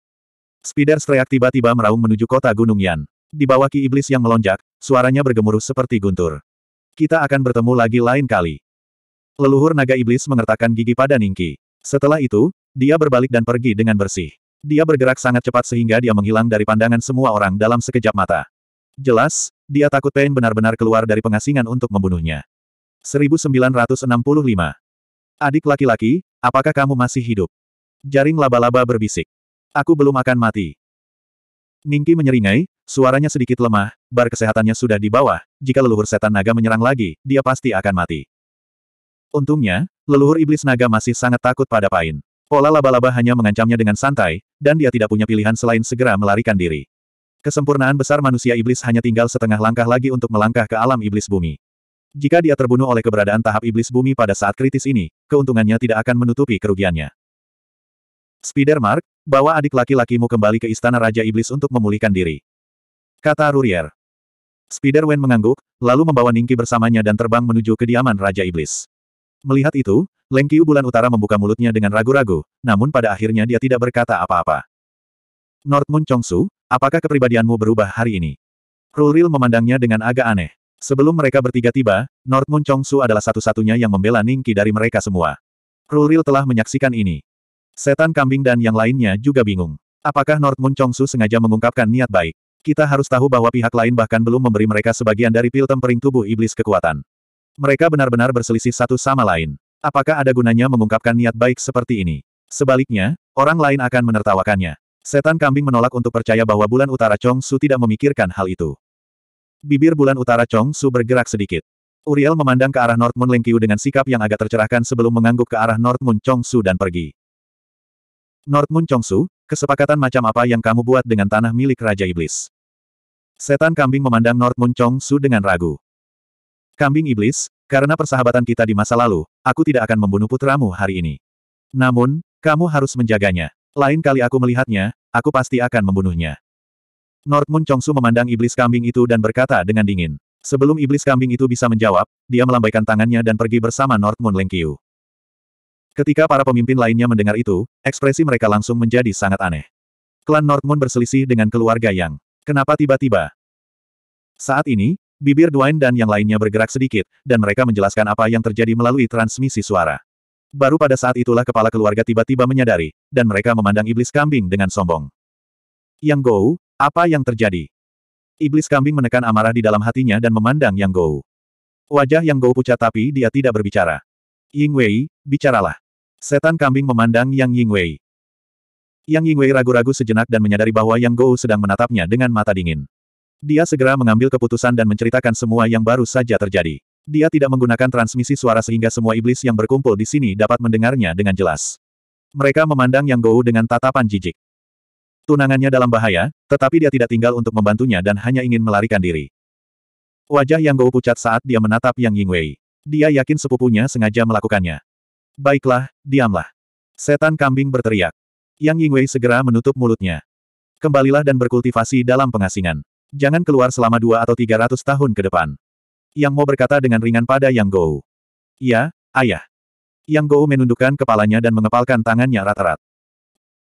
Spider Streak tiba-tiba meraung menuju kota Gunung Yan. Di bawah ki iblis yang melonjak, suaranya bergemuruh seperti guntur. Kita akan bertemu lagi lain kali. Leluhur naga iblis mengertakkan gigi pada Ningki. Setelah itu, dia berbalik dan pergi dengan bersih. Dia bergerak sangat cepat sehingga dia menghilang dari pandangan semua orang dalam sekejap mata. Jelas, dia takut Pain benar-benar keluar dari pengasingan untuk membunuhnya. 1965. Adik laki-laki, apakah kamu masih hidup? Jaring laba-laba berbisik. Aku belum akan mati. Ningki menyeringai, suaranya sedikit lemah, bar kesehatannya sudah di bawah, jika leluhur setan naga menyerang lagi, dia pasti akan mati. Untungnya, leluhur iblis naga masih sangat takut pada Pain. Pola laba-laba hanya mengancamnya dengan santai, dan dia tidak punya pilihan selain segera melarikan diri. Kesempurnaan besar manusia iblis hanya tinggal setengah langkah lagi untuk melangkah ke alam iblis bumi. Jika dia terbunuh oleh keberadaan tahap iblis bumi pada saat kritis ini, keuntungannya tidak akan menutupi kerugiannya. Spidermark, bawa adik laki-lakimu kembali ke istana Raja Iblis untuk memulihkan diri. Kata Rurier. Spiderwen mengangguk, lalu membawa Ningki bersamanya dan terbang menuju kediaman Raja Iblis. Melihat itu, Leng Qiu Bulan Utara membuka mulutnya dengan ragu-ragu, namun pada akhirnya dia tidak berkata apa-apa. North Moon Chongsu, apakah kepribadianmu berubah hari ini? Ruril memandangnya dengan agak aneh. Sebelum mereka bertiga tiba, North Moon Chongsu adalah satu-satunya yang membela Ningki dari mereka semua. Ruril telah menyaksikan ini. Setan kambing dan yang lainnya juga bingung. Apakah North Moon Chongsu sengaja mengungkapkan niat baik? Kita harus tahu bahwa pihak lain bahkan belum memberi mereka sebagian dari pil tempering tubuh iblis kekuatan. Mereka benar-benar berselisih satu sama lain. Apakah ada gunanya mengungkapkan niat baik seperti ini? Sebaliknya, orang lain akan menertawakannya. Setan kambing menolak untuk percaya bahwa bulan utara Chong Su tidak memikirkan hal itu. Bibir bulan utara Chong Su bergerak sedikit. Uriel memandang ke arah North Moon Lengkiu dengan sikap yang agak tercerahkan sebelum mengangguk ke arah North Moon Chong Su dan pergi. North Moon Chong Su, kesepakatan macam apa yang kamu buat dengan tanah milik Raja Iblis? Setan kambing memandang North Moon Chong Su dengan ragu. Kambing Iblis, karena persahabatan kita di masa lalu, aku tidak akan membunuh putramu hari ini. Namun, kamu harus menjaganya. Lain kali aku melihatnya, aku pasti akan membunuhnya. Nordmun Chongsu memandang iblis kambing itu dan berkata dengan dingin. Sebelum iblis kambing itu bisa menjawab, dia melambaikan tangannya dan pergi bersama Nordmun Lengkiu. Ketika para pemimpin lainnya mendengar itu, ekspresi mereka langsung menjadi sangat aneh. Klan Nordmun berselisih dengan keluarga Yang. Kenapa tiba-tiba? Saat ini, Bibir Dwayne dan yang lainnya bergerak sedikit, dan mereka menjelaskan apa yang terjadi melalui transmisi suara. Baru pada saat itulah kepala keluarga tiba-tiba menyadari, dan mereka memandang iblis kambing dengan sombong. Yang Gou, apa yang terjadi? Iblis kambing menekan amarah di dalam hatinya dan memandang Yang Gou. Wajah Yang Gou pucat tapi dia tidak berbicara. Ying Wei, bicaralah. Setan kambing memandang Yang Ying Wei. Yang Ying Wei ragu-ragu sejenak dan menyadari bahwa Yang Gou sedang menatapnya dengan mata dingin. Dia segera mengambil keputusan dan menceritakan semua yang baru saja terjadi. Dia tidak menggunakan transmisi suara sehingga semua iblis yang berkumpul di sini dapat mendengarnya dengan jelas. Mereka memandang Yang Gou dengan tatapan jijik. Tunangannya dalam bahaya, tetapi dia tidak tinggal untuk membantunya dan hanya ingin melarikan diri. Wajah Yang Gou pucat saat dia menatap Yang Yingwei. Dia yakin sepupunya sengaja melakukannya. Baiklah, diamlah. Setan kambing berteriak. Yang Yingwei segera menutup mulutnya. Kembalilah dan berkultivasi dalam pengasingan. Jangan keluar selama dua atau tiga ratus tahun ke depan. Yang Mo berkata dengan ringan pada Yang Gou. Ya, ayah. Yang Gou menundukkan kepalanya dan mengepalkan tangannya rat-rat.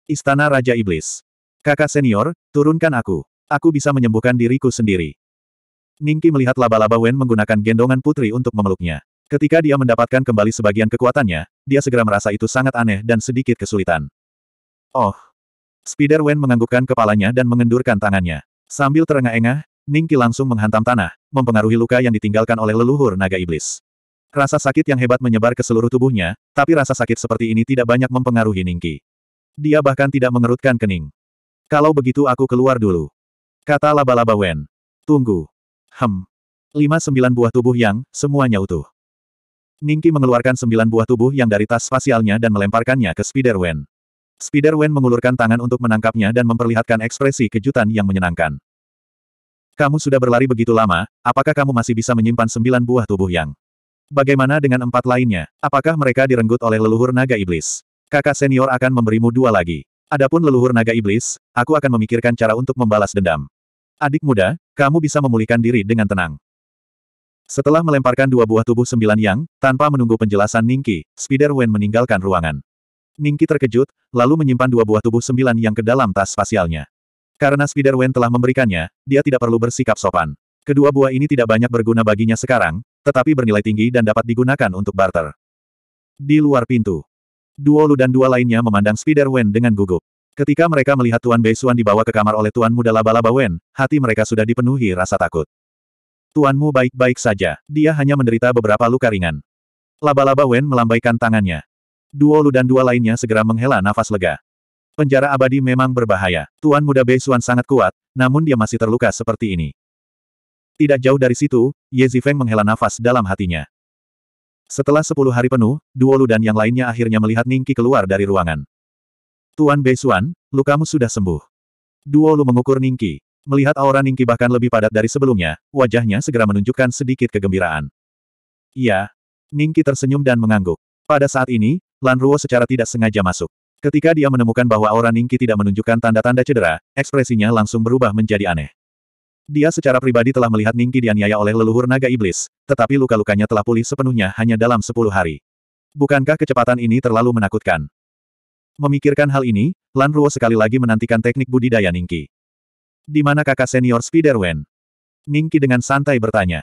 Istana Raja Iblis. Kakak senior, turunkan aku. Aku bisa menyembuhkan diriku sendiri. Ningki melihat laba-laba Wen menggunakan gendongan putri untuk memeluknya. Ketika dia mendapatkan kembali sebagian kekuatannya, dia segera merasa itu sangat aneh dan sedikit kesulitan. Oh. Spider Wen menganggukkan kepalanya dan mengendurkan tangannya. Sambil terengah-engah, Ningki langsung menghantam tanah, mempengaruhi luka yang ditinggalkan oleh leluhur naga iblis. Rasa sakit yang hebat menyebar ke seluruh tubuhnya, tapi rasa sakit seperti ini tidak banyak mempengaruhi Ningki. Dia bahkan tidak mengerutkan kening. Kalau begitu aku keluar dulu. Kata laba-laba Wen. Tunggu. Hem. Lima sembilan buah tubuh yang, semuanya utuh. Ningki mengeluarkan sembilan buah tubuh yang dari tas spasialnya dan melemparkannya ke Spider Wen. Spider-Wen mengulurkan tangan untuk menangkapnya dan memperlihatkan ekspresi kejutan yang menyenangkan. Kamu sudah berlari begitu lama, apakah kamu masih bisa menyimpan sembilan buah tubuh yang? Bagaimana dengan empat lainnya? Apakah mereka direnggut oleh leluhur naga iblis? Kakak senior akan memberimu dua lagi. Adapun leluhur naga iblis, aku akan memikirkan cara untuk membalas dendam. Adik muda, kamu bisa memulihkan diri dengan tenang. Setelah melemparkan dua buah tubuh sembilan yang, tanpa menunggu penjelasan Ningki, Spider-Wen meninggalkan ruangan. Ningki terkejut, lalu menyimpan dua buah tubuh sembilan yang ke dalam tas spasialnya. Karena Spider-Wen telah memberikannya, dia tidak perlu bersikap sopan. Kedua buah ini tidak banyak berguna baginya sekarang, tetapi bernilai tinggi dan dapat digunakan untuk barter. Di luar pintu, Duo Lu dan dua lainnya memandang Spider-Wen dengan gugup. Ketika mereka melihat Tuan Bei Beisuan dibawa ke kamar oleh Tuan Muda Laba-Laba Wen, hati mereka sudah dipenuhi rasa takut. Tuanmu baik-baik saja, dia hanya menderita beberapa luka ringan. Laba-Laba Wen melambaikan tangannya. Duo Lu dan dua lainnya segera menghela nafas lega. Penjara abadi memang berbahaya. Tuan muda Bei Beisuan sangat kuat, namun dia masih terluka seperti ini. Tidak jauh dari situ, Ye Zifeng menghela nafas dalam hatinya. Setelah sepuluh hari penuh, Duo Lu dan yang lainnya akhirnya melihat Ningki keluar dari ruangan. Tuan Bei Beisuan, lukamu sudah sembuh. Duo Lu mengukur Ningki. Melihat aura Ningki bahkan lebih padat dari sebelumnya, wajahnya segera menunjukkan sedikit kegembiraan. Iya. Ningki tersenyum dan mengangguk. Pada saat ini, Lan Ruo secara tidak sengaja masuk. Ketika dia menemukan bahwa aura Ningki tidak menunjukkan tanda-tanda cedera, ekspresinya langsung berubah menjadi aneh. Dia secara pribadi telah melihat Ningki dianiaya oleh leluhur naga iblis, tetapi luka-lukanya telah pulih sepenuhnya hanya dalam sepuluh hari. Bukankah kecepatan ini terlalu menakutkan? Memikirkan hal ini, Lan Ruo sekali lagi menantikan teknik budidaya Ningki. Di mana kakak senior Spider Wen? Ningki dengan santai bertanya.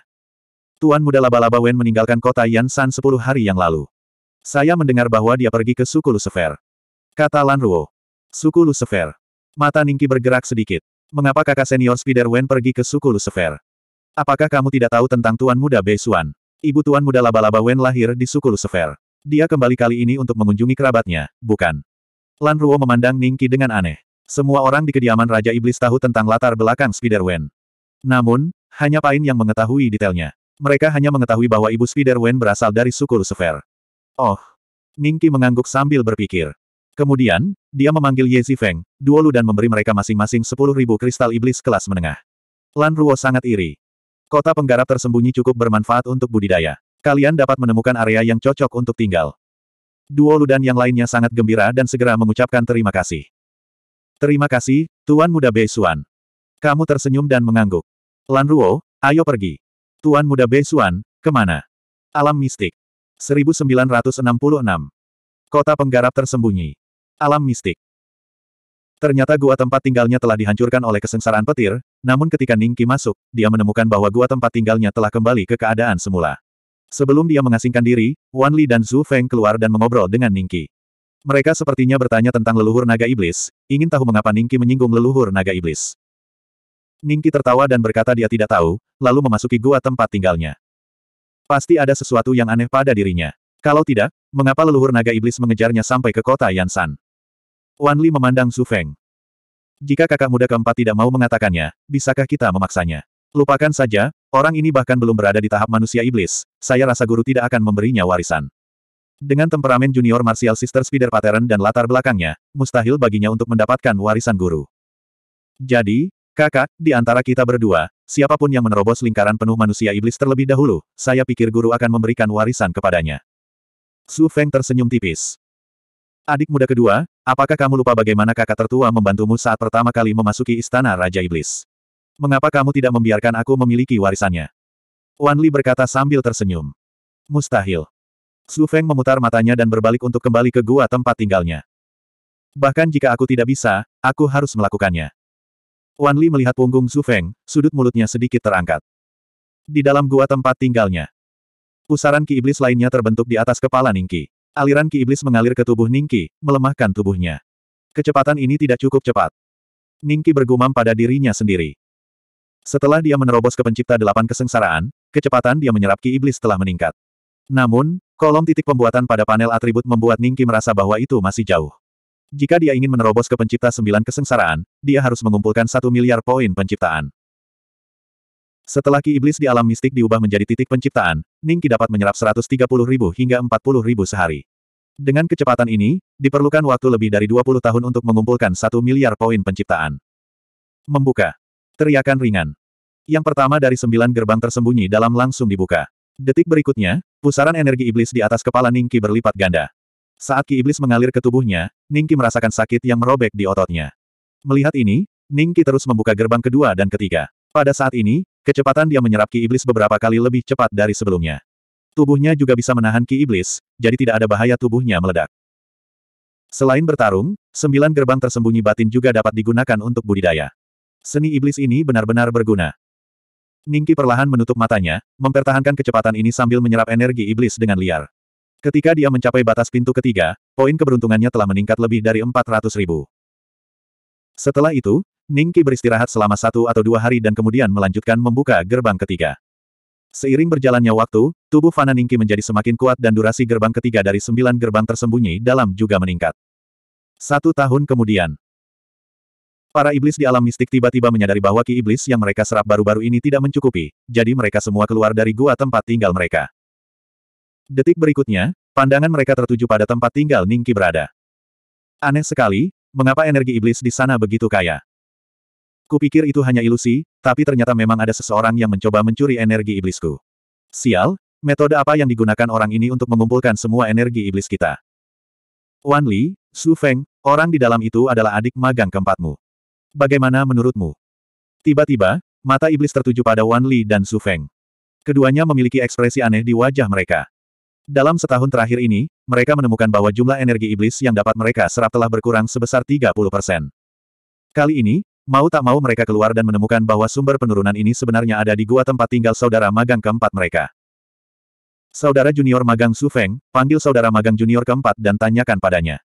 Tuan muda laba-laba Wen meninggalkan kota Yan San sepuluh hari yang lalu. Saya mendengar bahwa dia pergi ke suku Lucifer. Kata Lan Ruo. Suku Lucifer. Mata Ningki bergerak sedikit. Mengapa kakak senior Spider Wen pergi ke suku Lucifer? Apakah kamu tidak tahu tentang Tuan Muda Bei Xuan? Ibu Tuan Muda Laba-Laba Wen lahir di suku Lucifer. Dia kembali kali ini untuk mengunjungi kerabatnya, bukan? Lan Ruo memandang Ningki dengan aneh. Semua orang di kediaman Raja Iblis tahu tentang latar belakang Spider Wen. Namun, hanya Pain yang mengetahui detailnya. Mereka hanya mengetahui bahwa ibu Spider Wen berasal dari suku Lucifer. Oh. Ningki mengangguk sambil berpikir. Kemudian, dia memanggil Ye Zifeng, Duolu dan memberi mereka masing-masing sepuluh ribu kristal iblis kelas menengah. Lan Ruo sangat iri. Kota penggarap tersembunyi cukup bermanfaat untuk budidaya. Kalian dapat menemukan area yang cocok untuk tinggal. Duolu dan yang lainnya sangat gembira dan segera mengucapkan terima kasih. Terima kasih, Tuan Muda Bei Beisuan. Kamu tersenyum dan mengangguk. Lan Ruo, ayo pergi. Tuan Muda Bei Beisuan, kemana? Alam mistik. 1966. Kota penggarap tersembunyi. Alam mistik. Ternyata gua tempat tinggalnya telah dihancurkan oleh kesengsaraan petir, namun ketika Ningki masuk, dia menemukan bahwa gua tempat tinggalnya telah kembali ke keadaan semula. Sebelum dia mengasingkan diri, Wan Li dan Zhu Feng keluar dan mengobrol dengan Ningki. Mereka sepertinya bertanya tentang leluhur naga iblis, ingin tahu mengapa Ningki menyinggung leluhur naga iblis. Ningki tertawa dan berkata dia tidak tahu, lalu memasuki gua tempat tinggalnya. Pasti ada sesuatu yang aneh pada dirinya. Kalau tidak, mengapa leluhur naga iblis mengejarnya sampai ke kota Yansan? Wan Li memandang Su Feng. Jika kakak muda keempat tidak mau mengatakannya, bisakah kita memaksanya? Lupakan saja, orang ini bahkan belum berada di tahap manusia iblis, saya rasa guru tidak akan memberinya warisan. Dengan temperamen junior martial sister spider pattern dan latar belakangnya, mustahil baginya untuk mendapatkan warisan guru. Jadi, Kakak, di antara kita berdua, siapapun yang menerobos lingkaran penuh manusia iblis terlebih dahulu, saya pikir guru akan memberikan warisan kepadanya. Su Feng tersenyum tipis. Adik muda kedua, apakah kamu lupa bagaimana kakak tertua membantumu saat pertama kali memasuki istana Raja Iblis? Mengapa kamu tidak membiarkan aku memiliki warisannya? Wan Li berkata sambil tersenyum. Mustahil. Su Feng memutar matanya dan berbalik untuk kembali ke gua tempat tinggalnya. Bahkan jika aku tidak bisa, aku harus melakukannya. Wan Li melihat punggung Zhu Feng, sudut mulutnya sedikit terangkat. Di dalam gua tempat tinggalnya. Pusaran ki iblis lainnya terbentuk di atas kepala Ningki. Aliran ki iblis mengalir ke tubuh Ningki, melemahkan tubuhnya. Kecepatan ini tidak cukup cepat. Ningki bergumam pada dirinya sendiri. Setelah dia menerobos ke pencipta delapan kesengsaraan, kecepatan dia menyerap ki iblis telah meningkat. Namun, kolom titik pembuatan pada panel atribut membuat Ningki merasa bahwa itu masih jauh. Jika dia ingin menerobos ke pencipta sembilan kesengsaraan, dia harus mengumpulkan satu miliar poin penciptaan. Setelah ki iblis di alam mistik diubah menjadi titik penciptaan, Ningki dapat menyerap 130 ribu hingga 40 ribu sehari. Dengan kecepatan ini, diperlukan waktu lebih dari 20 tahun untuk mengumpulkan satu miliar poin penciptaan. Membuka. Teriakan ringan. Yang pertama dari sembilan gerbang tersembunyi dalam langsung dibuka. Detik berikutnya, pusaran energi iblis di atas kepala Ningki berlipat ganda. Saat ki iblis mengalir ke tubuhnya, Ningki merasakan sakit yang merobek di ototnya. Melihat ini, Ningki terus membuka gerbang kedua dan ketiga. Pada saat ini, kecepatan dia menyerap ki iblis beberapa kali lebih cepat dari sebelumnya. Tubuhnya juga bisa menahan ki iblis, jadi tidak ada bahaya tubuhnya meledak. Selain bertarung, sembilan gerbang tersembunyi batin juga dapat digunakan untuk budidaya. Seni iblis ini benar-benar berguna. Ningki perlahan menutup matanya, mempertahankan kecepatan ini sambil menyerap energi iblis dengan liar. Ketika dia mencapai batas pintu ketiga, poin keberuntungannya telah meningkat lebih dari 400 ribu. Setelah itu, Ningki beristirahat selama satu atau dua hari dan kemudian melanjutkan membuka gerbang ketiga. Seiring berjalannya waktu, tubuh Fana Ningki menjadi semakin kuat dan durasi gerbang ketiga dari sembilan gerbang tersembunyi dalam juga meningkat. Satu tahun kemudian, Para iblis di alam mistik tiba-tiba menyadari bahwa ki iblis yang mereka serap baru-baru ini tidak mencukupi, jadi mereka semua keluar dari gua tempat tinggal mereka. Detik berikutnya, pandangan mereka tertuju pada tempat tinggal Ningki berada. Aneh sekali, mengapa energi iblis di sana begitu kaya? Kupikir itu hanya ilusi, tapi ternyata memang ada seseorang yang mencoba mencuri energi iblisku. Sial, metode apa yang digunakan orang ini untuk mengumpulkan semua energi iblis kita? Wan Li, Su Feng, orang di dalam itu adalah adik magang keempatmu. Bagaimana menurutmu? Tiba-tiba, mata iblis tertuju pada Wan Li dan Su Feng. Keduanya memiliki ekspresi aneh di wajah mereka. Dalam setahun terakhir ini, mereka menemukan bahwa jumlah energi iblis yang dapat mereka serap telah berkurang sebesar 30 persen. Kali ini, mau tak mau mereka keluar dan menemukan bahwa sumber penurunan ini sebenarnya ada di gua tempat tinggal saudara magang keempat mereka. Saudara junior magang Su Feng, panggil saudara magang junior keempat dan tanyakan padanya.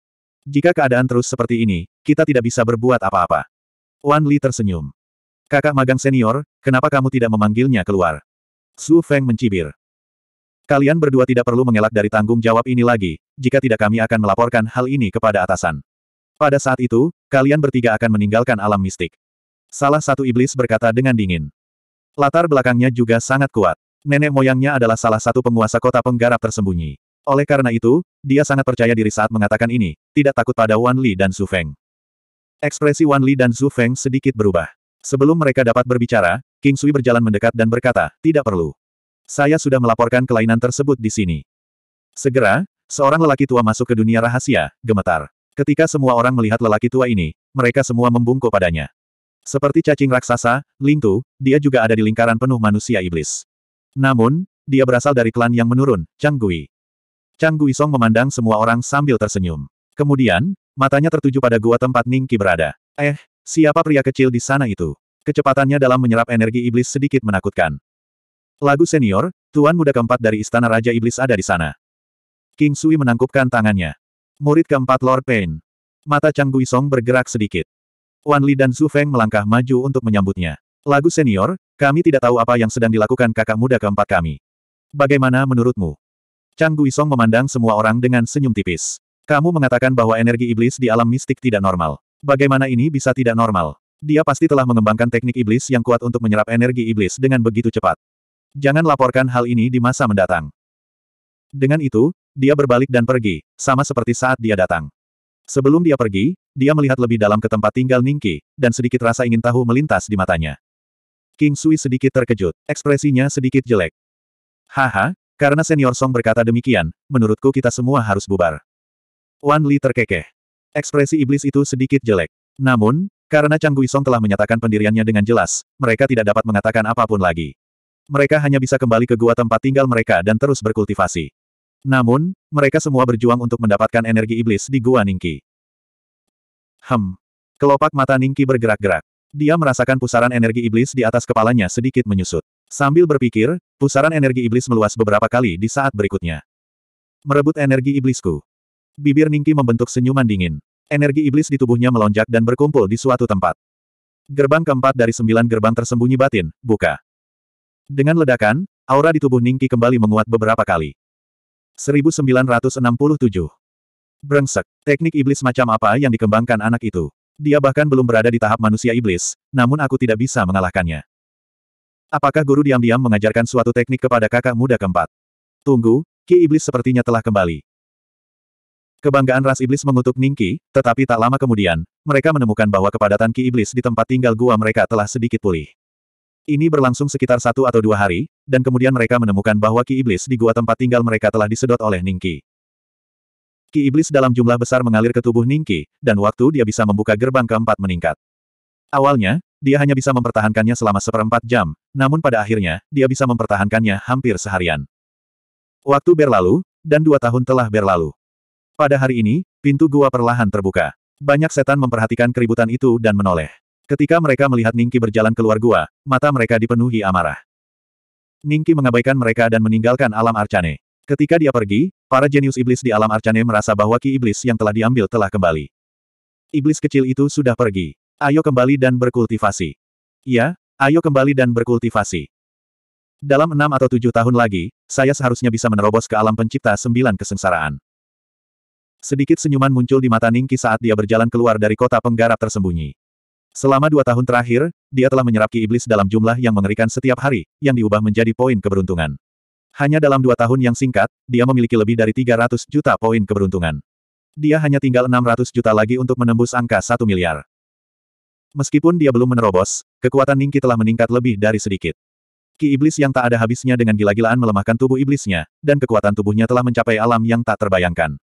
Jika keadaan terus seperti ini, kita tidak bisa berbuat apa-apa. Wan Li tersenyum. Kakak magang senior, kenapa kamu tidak memanggilnya keluar? Su Feng mencibir. Kalian berdua tidak perlu mengelak dari tanggung jawab ini lagi, jika tidak kami akan melaporkan hal ini kepada atasan. Pada saat itu, kalian bertiga akan meninggalkan alam mistik. Salah satu iblis berkata dengan dingin. Latar belakangnya juga sangat kuat. Nenek moyangnya adalah salah satu penguasa kota penggarap tersembunyi. Oleh karena itu, dia sangat percaya diri saat mengatakan ini, tidak takut pada Wan Li dan Su Feng. Ekspresi Wan Li dan Su Feng sedikit berubah. Sebelum mereka dapat berbicara, King Sui berjalan mendekat dan berkata, tidak perlu. Saya sudah melaporkan kelainan tersebut di sini. Segera, seorang lelaki tua masuk ke dunia rahasia, gemetar. Ketika semua orang melihat lelaki tua ini, mereka semua membungkuk padanya. Seperti cacing raksasa, Lingtu, dia juga ada di lingkaran penuh manusia iblis. Namun, dia berasal dari klan yang menurun, Chang Gui. Chang Gui Song memandang semua orang sambil tersenyum. Kemudian, matanya tertuju pada gua tempat Ningki berada. Eh, siapa pria kecil di sana itu? Kecepatannya dalam menyerap energi iblis sedikit menakutkan. Lagu senior, Tuan Muda keempat dari Istana Raja Iblis ada di sana. King Sui menangkupkan tangannya. Murid keempat Lord Pain. Mata Chang Guisong bergerak sedikit. Wan Li dan Zhu Feng melangkah maju untuk menyambutnya. Lagu senior, kami tidak tahu apa yang sedang dilakukan kakak muda keempat kami. Bagaimana menurutmu? Chang Guisong memandang semua orang dengan senyum tipis. Kamu mengatakan bahwa energi iblis di alam mistik tidak normal. Bagaimana ini bisa tidak normal? Dia pasti telah mengembangkan teknik iblis yang kuat untuk menyerap energi iblis dengan begitu cepat. Jangan laporkan hal ini di masa mendatang. Dengan itu, dia berbalik dan pergi, sama seperti saat dia datang. Sebelum dia pergi, dia melihat lebih dalam ke tempat tinggal Ningki, dan sedikit rasa ingin tahu melintas di matanya. King Sui sedikit terkejut, ekspresinya sedikit jelek. Haha, karena senior Song berkata demikian, menurutku kita semua harus bubar. Wan Li terkekeh. Ekspresi iblis itu sedikit jelek. Namun, karena Chang Song telah menyatakan pendiriannya dengan jelas, mereka tidak dapat mengatakan apapun lagi mereka hanya bisa kembali ke gua tempat tinggal mereka dan terus berkultivasi. Namun, mereka semua berjuang untuk mendapatkan energi iblis di gua Ningki. Hem. Kelopak mata Ningki bergerak-gerak. Dia merasakan pusaran energi iblis di atas kepalanya sedikit menyusut. Sambil berpikir, pusaran energi iblis meluas beberapa kali di saat berikutnya. Merebut energi iblisku. Bibir Ningki membentuk senyuman dingin. Energi iblis di tubuhnya melonjak dan berkumpul di suatu tempat. Gerbang keempat dari sembilan gerbang tersembunyi batin, buka. Dengan ledakan, aura di tubuh Ningki kembali menguat beberapa kali. 1967. Brengsek, teknik iblis macam apa yang dikembangkan anak itu? Dia bahkan belum berada di tahap manusia iblis, namun aku tidak bisa mengalahkannya. Apakah guru diam-diam mengajarkan suatu teknik kepada kakak muda keempat? Tunggu, Ki Iblis sepertinya telah kembali. Kebanggaan ras iblis mengutuk Ningki, tetapi tak lama kemudian, mereka menemukan bahwa kepadatan Ki Iblis di tempat tinggal gua mereka telah sedikit pulih. Ini berlangsung sekitar satu atau dua hari, dan kemudian mereka menemukan bahwa Ki Iblis di gua tempat tinggal mereka telah disedot oleh Ningki. Ki Iblis dalam jumlah besar mengalir ke tubuh Ningki, dan waktu dia bisa membuka gerbang keempat meningkat. Awalnya, dia hanya bisa mempertahankannya selama seperempat jam, namun pada akhirnya, dia bisa mempertahankannya hampir seharian. Waktu berlalu, dan dua tahun telah berlalu. Pada hari ini, pintu gua perlahan terbuka. Banyak setan memperhatikan keributan itu dan menoleh. Ketika mereka melihat Ningki berjalan keluar gua, mata mereka dipenuhi amarah. Ningki mengabaikan mereka dan meninggalkan alam Arcane. Ketika dia pergi, para jenius iblis di alam Arcane merasa bahwa ki iblis yang telah diambil telah kembali. Iblis kecil itu sudah pergi. Ayo kembali dan berkultivasi. Ya, ayo kembali dan berkultivasi. Dalam enam atau tujuh tahun lagi, saya seharusnya bisa menerobos ke alam pencipta sembilan kesengsaraan. Sedikit senyuman muncul di mata Ningki saat dia berjalan keluar dari kota penggarap tersembunyi. Selama dua tahun terakhir, dia telah menyerap ki iblis dalam jumlah yang mengerikan setiap hari, yang diubah menjadi poin keberuntungan. Hanya dalam dua tahun yang singkat, dia memiliki lebih dari 300 juta poin keberuntungan. Dia hanya tinggal 600 juta lagi untuk menembus angka 1 miliar. Meskipun dia belum menerobos, kekuatan Ningki telah meningkat lebih dari sedikit. Ki iblis yang tak ada habisnya dengan gila-gilaan melemahkan tubuh iblisnya, dan kekuatan tubuhnya telah mencapai alam yang tak terbayangkan.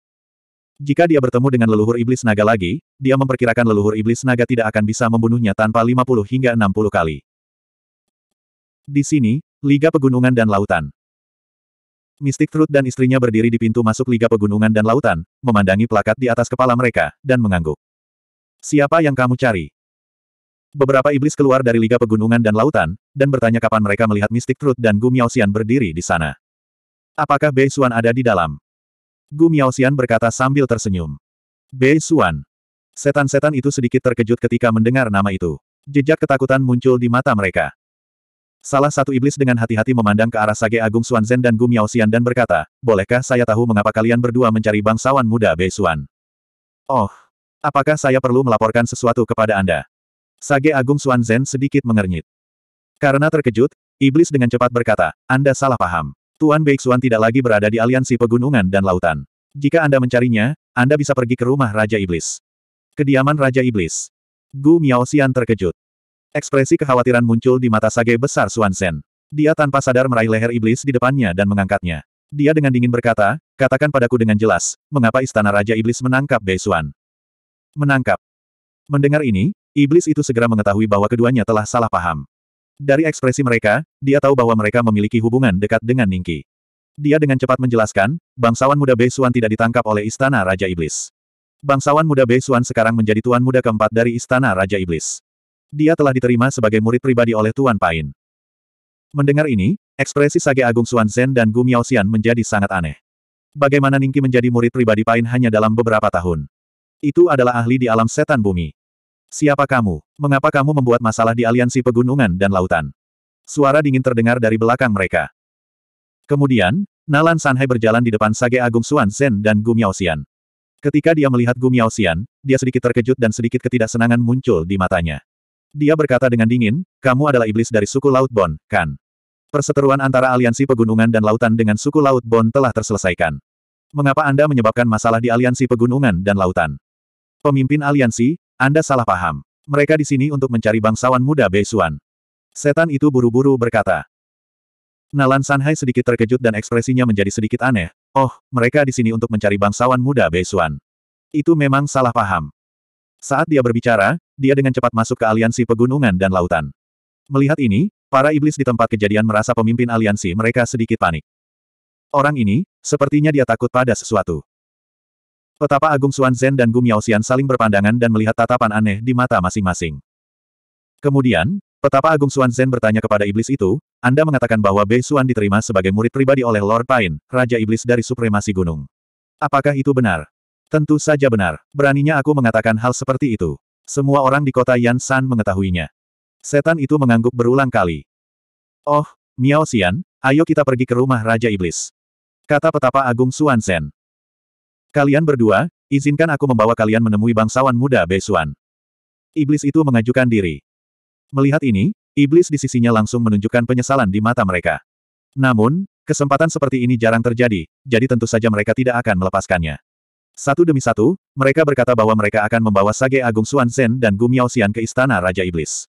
Jika dia bertemu dengan leluhur iblis naga lagi, dia memperkirakan leluhur iblis naga tidak akan bisa membunuhnya tanpa 50 hingga 60 kali. Di sini, Liga Pegunungan dan Lautan. Mystic Truth dan istrinya berdiri di pintu masuk Liga Pegunungan dan Lautan, memandangi plakat di atas kepala mereka, dan mengangguk. Siapa yang kamu cari? Beberapa iblis keluar dari Liga Pegunungan dan Lautan, dan bertanya kapan mereka melihat Mystic Truth dan Gumiaosian berdiri di sana. Apakah Bei Xuan ada di dalam? Gu Miaoxian berkata sambil tersenyum. Bei Xuan. Setan-setan itu sedikit terkejut ketika mendengar nama itu. Jejak ketakutan muncul di mata mereka. Salah satu iblis dengan hati-hati memandang ke arah Sage Agung Zhen dan Gu Miaoxian dan berkata, Bolehkah saya tahu mengapa kalian berdua mencari bangsawan muda Bei Xuan? Oh, apakah saya perlu melaporkan sesuatu kepada Anda? Sage Agung Zhen sedikit mengernyit. Karena terkejut, iblis dengan cepat berkata, Anda salah paham. Tuan Beixuan tidak lagi berada di aliansi pegunungan dan lautan. Jika Anda mencarinya, Anda bisa pergi ke rumah Raja Iblis. Kediaman Raja Iblis. Gu Miao Xian terkejut. Ekspresi kekhawatiran muncul di mata sage besar Xuan Sen. Dia tanpa sadar meraih leher iblis di depannya dan mengangkatnya. Dia dengan dingin berkata, katakan padaku dengan jelas, mengapa istana Raja Iblis menangkap Beisuan. Menangkap. Mendengar ini, iblis itu segera mengetahui bahwa keduanya telah salah paham. Dari ekspresi mereka, dia tahu bahwa mereka memiliki hubungan dekat dengan Ningki. Dia dengan cepat menjelaskan, bangsawan muda Bei Suan tidak ditangkap oleh Istana Raja Iblis. Bangsawan muda Bei Suan sekarang menjadi tuan muda keempat dari Istana Raja Iblis. Dia telah diterima sebagai murid pribadi oleh Tuan Pain. Mendengar ini, ekspresi Sage Agung Suan Zen dan Gu Xian menjadi sangat aneh. Bagaimana Ningki menjadi murid pribadi Pain hanya dalam beberapa tahun? Itu adalah ahli di alam setan bumi. Siapa kamu? Mengapa kamu membuat masalah di aliansi pegunungan dan lautan? Suara dingin terdengar dari belakang mereka. Kemudian, Nalan Sanhai berjalan di depan Sage Agung Xuan Zhen dan Gu Miaoxian. Ketika dia melihat Gu Miaoxian, dia sedikit terkejut dan sedikit ketidaksenangan muncul di matanya. Dia berkata dengan dingin, kamu adalah iblis dari suku Laut Bon, kan? Perseteruan antara aliansi pegunungan dan lautan dengan suku Laut Bon telah terselesaikan. Mengapa Anda menyebabkan masalah di aliansi pegunungan dan lautan? Pemimpin aliansi, anda salah paham. Mereka di sini untuk mencari bangsawan muda Beisuan. Setan itu buru-buru berkata. Nalan Sanhai sedikit terkejut dan ekspresinya menjadi sedikit aneh. Oh, mereka di sini untuk mencari bangsawan muda Beisuan. Itu memang salah paham. Saat dia berbicara, dia dengan cepat masuk ke aliansi pegunungan dan lautan. Melihat ini, para iblis di tempat kejadian merasa pemimpin aliansi mereka sedikit panik. Orang ini, sepertinya dia takut pada sesuatu. Petapa Agung Suan Zhen dan Gum Yaoxian saling berpandangan dan melihat tatapan aneh di mata masing-masing. Kemudian, Petapa Agung Suan Zhen bertanya kepada iblis itu, Anda mengatakan bahwa Bei Suan diterima sebagai murid pribadi oleh Lord Pain, Raja Iblis dari Supremasi Gunung. Apakah itu benar? Tentu saja benar. Beraninya aku mengatakan hal seperti itu. Semua orang di kota Yan San mengetahuinya. Setan itu mengangguk berulang kali. Oh, Miao Xian, ayo kita pergi ke rumah Raja Iblis. Kata petapa Agung Suan Zhen. Kalian berdua, izinkan aku membawa kalian menemui bangsawan muda Besuan. Iblis itu mengajukan diri. Melihat ini, iblis di sisinya langsung menunjukkan penyesalan di mata mereka. Namun, kesempatan seperti ini jarang terjadi, jadi tentu saja mereka tidak akan melepaskannya. Satu demi satu, mereka berkata bahwa mereka akan membawa Sage Agung Suan Zen dan Gu Xian ke istana Raja Iblis.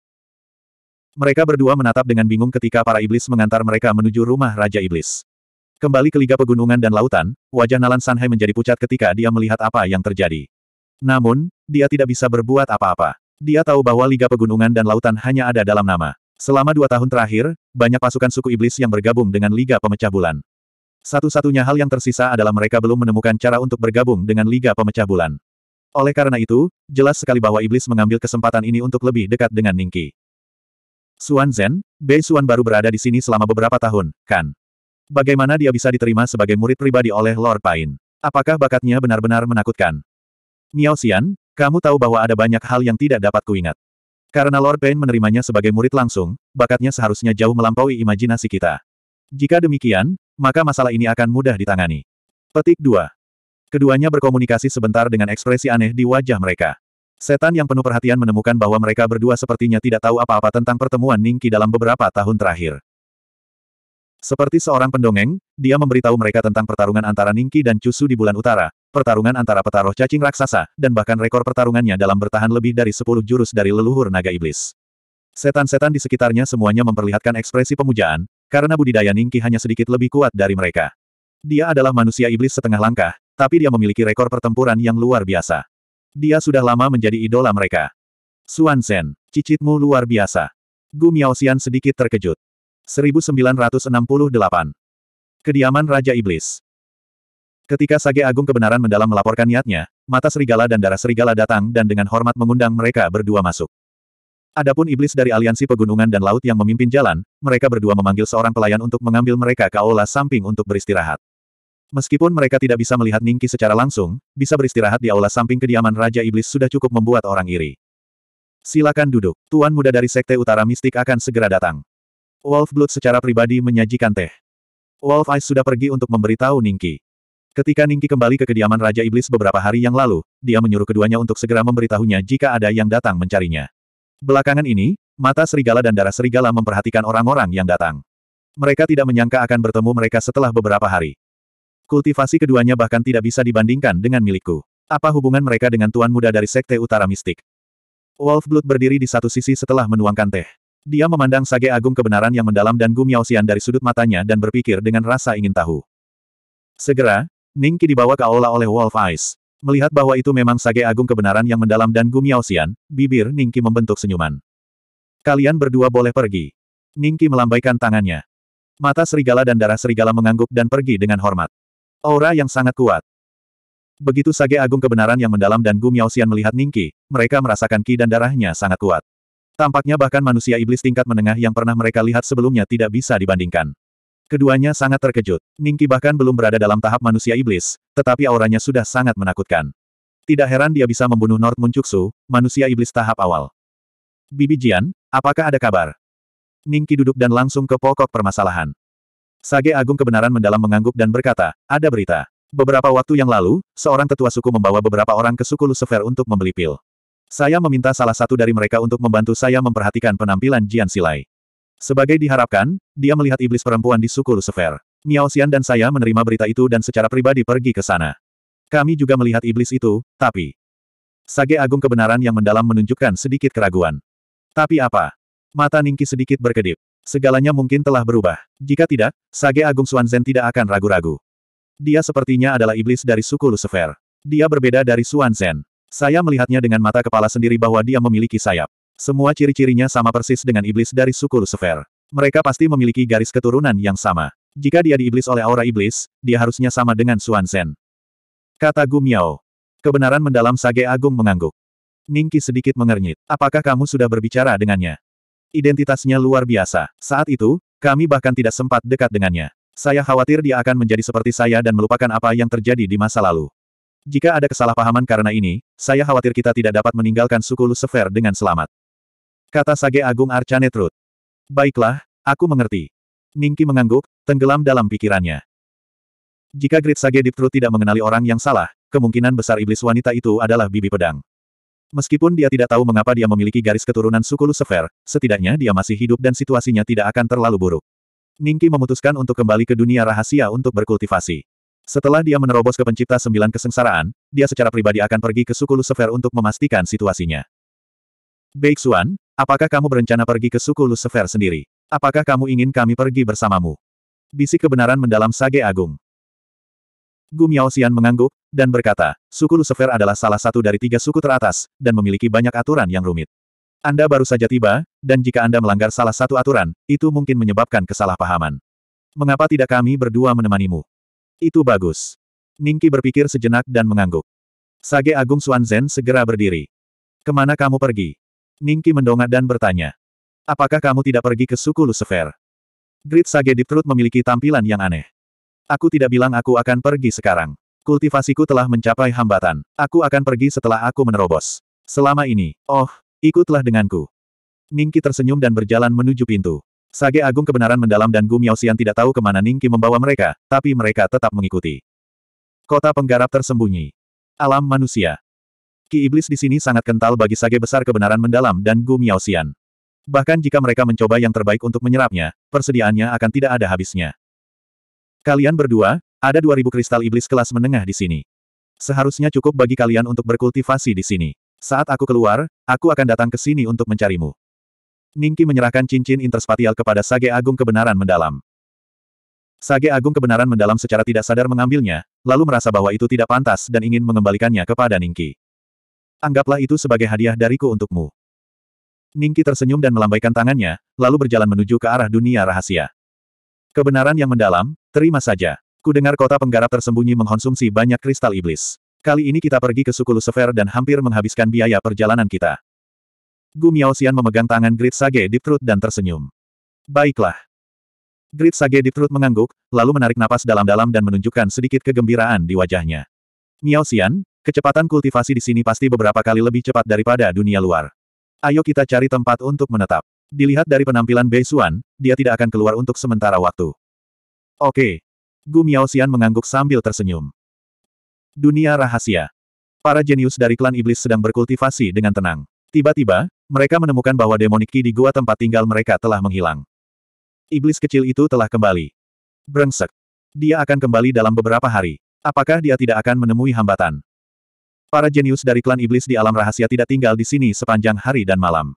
Mereka berdua menatap dengan bingung ketika para iblis mengantar mereka menuju rumah Raja Iblis. Kembali ke Liga Pegunungan dan Lautan, wajah Nalan Sanhai menjadi pucat ketika dia melihat apa yang terjadi. Namun, dia tidak bisa berbuat apa-apa. Dia tahu bahwa Liga Pegunungan dan Lautan hanya ada dalam nama. Selama dua tahun terakhir, banyak pasukan suku iblis yang bergabung dengan Liga Pemecah Bulan. Satu-satunya hal yang tersisa adalah mereka belum menemukan cara untuk bergabung dengan Liga Pemecah Bulan. Oleh karena itu, jelas sekali bahwa iblis mengambil kesempatan ini untuk lebih dekat dengan Ningki. Suan Zhen, Bei Suan baru berada di sini selama beberapa tahun, kan? Bagaimana dia bisa diterima sebagai murid pribadi oleh Lord Pain? Apakah bakatnya benar-benar menakutkan? Miao Xian, kamu tahu bahwa ada banyak hal yang tidak dapat kuingat. Karena Lord Pain menerimanya sebagai murid langsung, bakatnya seharusnya jauh melampaui imajinasi kita. Jika demikian, maka masalah ini akan mudah ditangani. Petik 2. Keduanya berkomunikasi sebentar dengan ekspresi aneh di wajah mereka. Setan yang penuh perhatian menemukan bahwa mereka berdua sepertinya tidak tahu apa-apa tentang pertemuan Ningki dalam beberapa tahun terakhir. Seperti seorang pendongeng, dia memberitahu mereka tentang pertarungan antara Ningki dan Cusu di bulan utara, pertarungan antara petaruh cacing raksasa, dan bahkan rekor pertarungannya dalam bertahan lebih dari sepuluh jurus dari leluhur naga iblis. Setan-setan di sekitarnya semuanya memperlihatkan ekspresi pemujaan, karena budidaya Ningki hanya sedikit lebih kuat dari mereka. Dia adalah manusia iblis setengah langkah, tapi dia memiliki rekor pertempuran yang luar biasa. Dia sudah lama menjadi idola mereka. Suan Zhen, cicitmu luar biasa. Gu Miao Xian sedikit terkejut. 1968. Kediaman Raja Iblis Ketika Sage Agung Kebenaran Mendalam melaporkan niatnya, mata serigala dan darah serigala datang dan dengan hormat mengundang mereka berdua masuk. Adapun iblis dari aliansi pegunungan dan laut yang memimpin jalan, mereka berdua memanggil seorang pelayan untuk mengambil mereka ke aula samping untuk beristirahat. Meskipun mereka tidak bisa melihat Ningki secara langsung, bisa beristirahat di aula samping kediaman Raja Iblis sudah cukup membuat orang iri. Silakan duduk, Tuan Muda dari Sekte Utara Mistik akan segera datang. Wolfblood secara pribadi menyajikan teh. Wolf Ice sudah pergi untuk memberitahu Ningki. Ketika Ningki kembali ke kediaman Raja Iblis beberapa hari yang lalu, dia menyuruh keduanya untuk segera memberitahunya jika ada yang datang mencarinya. Belakangan ini, mata serigala dan darah serigala memperhatikan orang-orang yang datang. Mereka tidak menyangka akan bertemu mereka setelah beberapa hari. Kultivasi keduanya bahkan tidak bisa dibandingkan dengan milikku. Apa hubungan mereka dengan tuan muda dari Sekte Utara Mistik? Wolfblood berdiri di satu sisi setelah menuangkan teh. Dia memandang Sage Agung kebenaran yang mendalam dan Gu Miaosian dari sudut matanya dan berpikir dengan rasa ingin tahu. Segera, Ningki dibawa ke aula oleh Wolf Eyes. Melihat bahwa itu memang Sage Agung kebenaran yang mendalam dan Gu Miaosian, bibir Ningki membentuk senyuman. Kalian berdua boleh pergi. Ningki melambaikan tangannya. Mata serigala dan darah serigala mengangguk dan pergi dengan hormat. Aura yang sangat kuat. Begitu Sage Agung kebenaran yang mendalam dan Gu Miaosian melihat Ningki, mereka merasakan ki dan darahnya sangat kuat. Tampaknya bahkan manusia iblis tingkat menengah yang pernah mereka lihat sebelumnya tidak bisa dibandingkan. Keduanya sangat terkejut. Ningki bahkan belum berada dalam tahap manusia iblis, tetapi auranya sudah sangat menakutkan. Tidak heran dia bisa membunuh Nord Muncuksu, manusia iblis tahap awal. Bibi Jian, apakah ada kabar? Ningki duduk dan langsung ke pokok permasalahan. Sage Agung Kebenaran mendalam mengangguk dan berkata, ada berita. Beberapa waktu yang lalu, seorang tetua suku membawa beberapa orang ke suku Lucifer untuk membeli pil. Saya meminta salah satu dari mereka untuk membantu saya memperhatikan penampilan Jian Silai. Sebagai diharapkan, dia melihat iblis perempuan di suku Lucifer. Miao Xian dan saya menerima berita itu dan secara pribadi pergi ke sana. Kami juga melihat iblis itu, tapi... Sage Agung kebenaran yang mendalam menunjukkan sedikit keraguan. Tapi apa? Mata Ningki sedikit berkedip. Segalanya mungkin telah berubah. Jika tidak, Sage Agung Suanzen tidak akan ragu-ragu. Dia sepertinya adalah iblis dari suku Lucifer. Dia berbeda dari Suanzen. Saya melihatnya dengan mata kepala sendiri bahwa dia memiliki sayap. Semua ciri-cirinya sama persis dengan iblis dari suku Lucifer. Mereka pasti memiliki garis keturunan yang sama. Jika dia diiblis oleh aura iblis, dia harusnya sama dengan Suan Zhen. Kata Gu Miao. Kebenaran mendalam Sage Agung mengangguk. Ningki sedikit mengernyit. Apakah kamu sudah berbicara dengannya? Identitasnya luar biasa. Saat itu, kami bahkan tidak sempat dekat dengannya. Saya khawatir dia akan menjadi seperti saya dan melupakan apa yang terjadi di masa lalu. Jika ada kesalahpahaman karena ini, saya khawatir kita tidak dapat meninggalkan suku Lucifer dengan selamat. Kata Sage Agung Arcanetrut. Baiklah, aku mengerti. Ningki mengangguk, tenggelam dalam pikirannya. Jika Grid Sage Deep tidak mengenali orang yang salah, kemungkinan besar iblis wanita itu adalah bibi pedang. Meskipun dia tidak tahu mengapa dia memiliki garis keturunan suku Lucifer, setidaknya dia masih hidup dan situasinya tidak akan terlalu buruk. Ningki memutuskan untuk kembali ke dunia rahasia untuk berkultivasi. Setelah dia menerobos ke pencipta sembilan kesengsaraan, dia secara pribadi akan pergi ke suku Lucifer untuk memastikan situasinya. Beixuan, apakah kamu berencana pergi ke suku Lucifer sendiri? Apakah kamu ingin kami pergi bersamamu? Bisik kebenaran mendalam Sage Agung. Gu Xian mengangguk, dan berkata, suku Lucifer adalah salah satu dari tiga suku teratas, dan memiliki banyak aturan yang rumit. Anda baru saja tiba, dan jika Anda melanggar salah satu aturan, itu mungkin menyebabkan kesalahpahaman. Mengapa tidak kami berdua menemanimu? Itu bagus. Ningki berpikir sejenak dan mengangguk. Sage Agung Suanzhen segera berdiri. Kemana kamu pergi? Ningki mendongak dan bertanya. Apakah kamu tidak pergi ke suku Lucifer? Grid Sage Deep Truth memiliki tampilan yang aneh. Aku tidak bilang aku akan pergi sekarang. Kultivasiku telah mencapai hambatan. Aku akan pergi setelah aku menerobos. Selama ini, oh, ikutlah denganku. Ningki tersenyum dan berjalan menuju pintu. Sage Agung kebenaran mendalam dan Gu Xian tidak tahu kemana Ningki membawa mereka, tapi mereka tetap mengikuti. Kota penggarap tersembunyi. Alam manusia. Ki iblis di sini sangat kental bagi Sage besar kebenaran mendalam dan Gu Xian. Bahkan jika mereka mencoba yang terbaik untuk menyerapnya, persediaannya akan tidak ada habisnya. Kalian berdua, ada 2000 kristal iblis kelas menengah di sini. Seharusnya cukup bagi kalian untuk berkultivasi di sini. Saat aku keluar, aku akan datang ke sini untuk mencarimu. Ningki menyerahkan cincin interspatial kepada Sage Agung Kebenaran Mendalam. Sage Agung Kebenaran Mendalam secara tidak sadar mengambilnya, lalu merasa bahwa itu tidak pantas dan ingin mengembalikannya kepada Ningki. Anggaplah itu sebagai hadiah dariku untukmu. Ningki tersenyum dan melambaikan tangannya, lalu berjalan menuju ke arah dunia rahasia. Kebenaran yang mendalam, terima saja. Kudengar kota penggarap tersembunyi mengkonsumsi banyak kristal iblis. Kali ini kita pergi ke suku Lucifer dan hampir menghabiskan biaya perjalanan kita. Gu Miaoxian memegang tangan Grid Sage Truth dan tersenyum. Baiklah. Grid Sage Truth mengangguk, lalu menarik napas dalam-dalam dan menunjukkan sedikit kegembiraan di wajahnya. Miaoxian, kecepatan kultivasi di sini pasti beberapa kali lebih cepat daripada dunia luar. Ayo kita cari tempat untuk menetap. Dilihat dari penampilan Bei Xuan, dia tidak akan keluar untuk sementara waktu. Oke. Gu Miaoxian mengangguk sambil tersenyum. Dunia rahasia. Para jenius dari klan iblis sedang berkultivasi dengan tenang. Tiba-tiba, mereka menemukan bahwa demonik di gua tempat tinggal mereka telah menghilang. Iblis kecil itu telah kembali. Brengsek. Dia akan kembali dalam beberapa hari. Apakah dia tidak akan menemui hambatan? Para jenius dari klan iblis di alam rahasia tidak tinggal di sini sepanjang hari dan malam.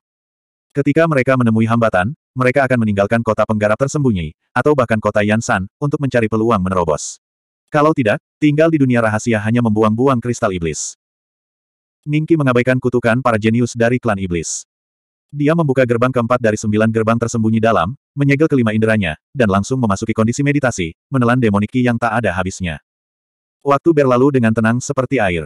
Ketika mereka menemui hambatan, mereka akan meninggalkan kota penggarap tersembunyi, atau bahkan kota Yansan, untuk mencari peluang menerobos. Kalau tidak, tinggal di dunia rahasia hanya membuang-buang kristal iblis. Ningki mengabaikan kutukan para jenius dari klan iblis. Dia membuka gerbang keempat dari sembilan gerbang tersembunyi dalam, menyegel kelima inderanya, dan langsung memasuki kondisi meditasi, menelan demoniki yang tak ada habisnya. Waktu berlalu dengan tenang seperti air.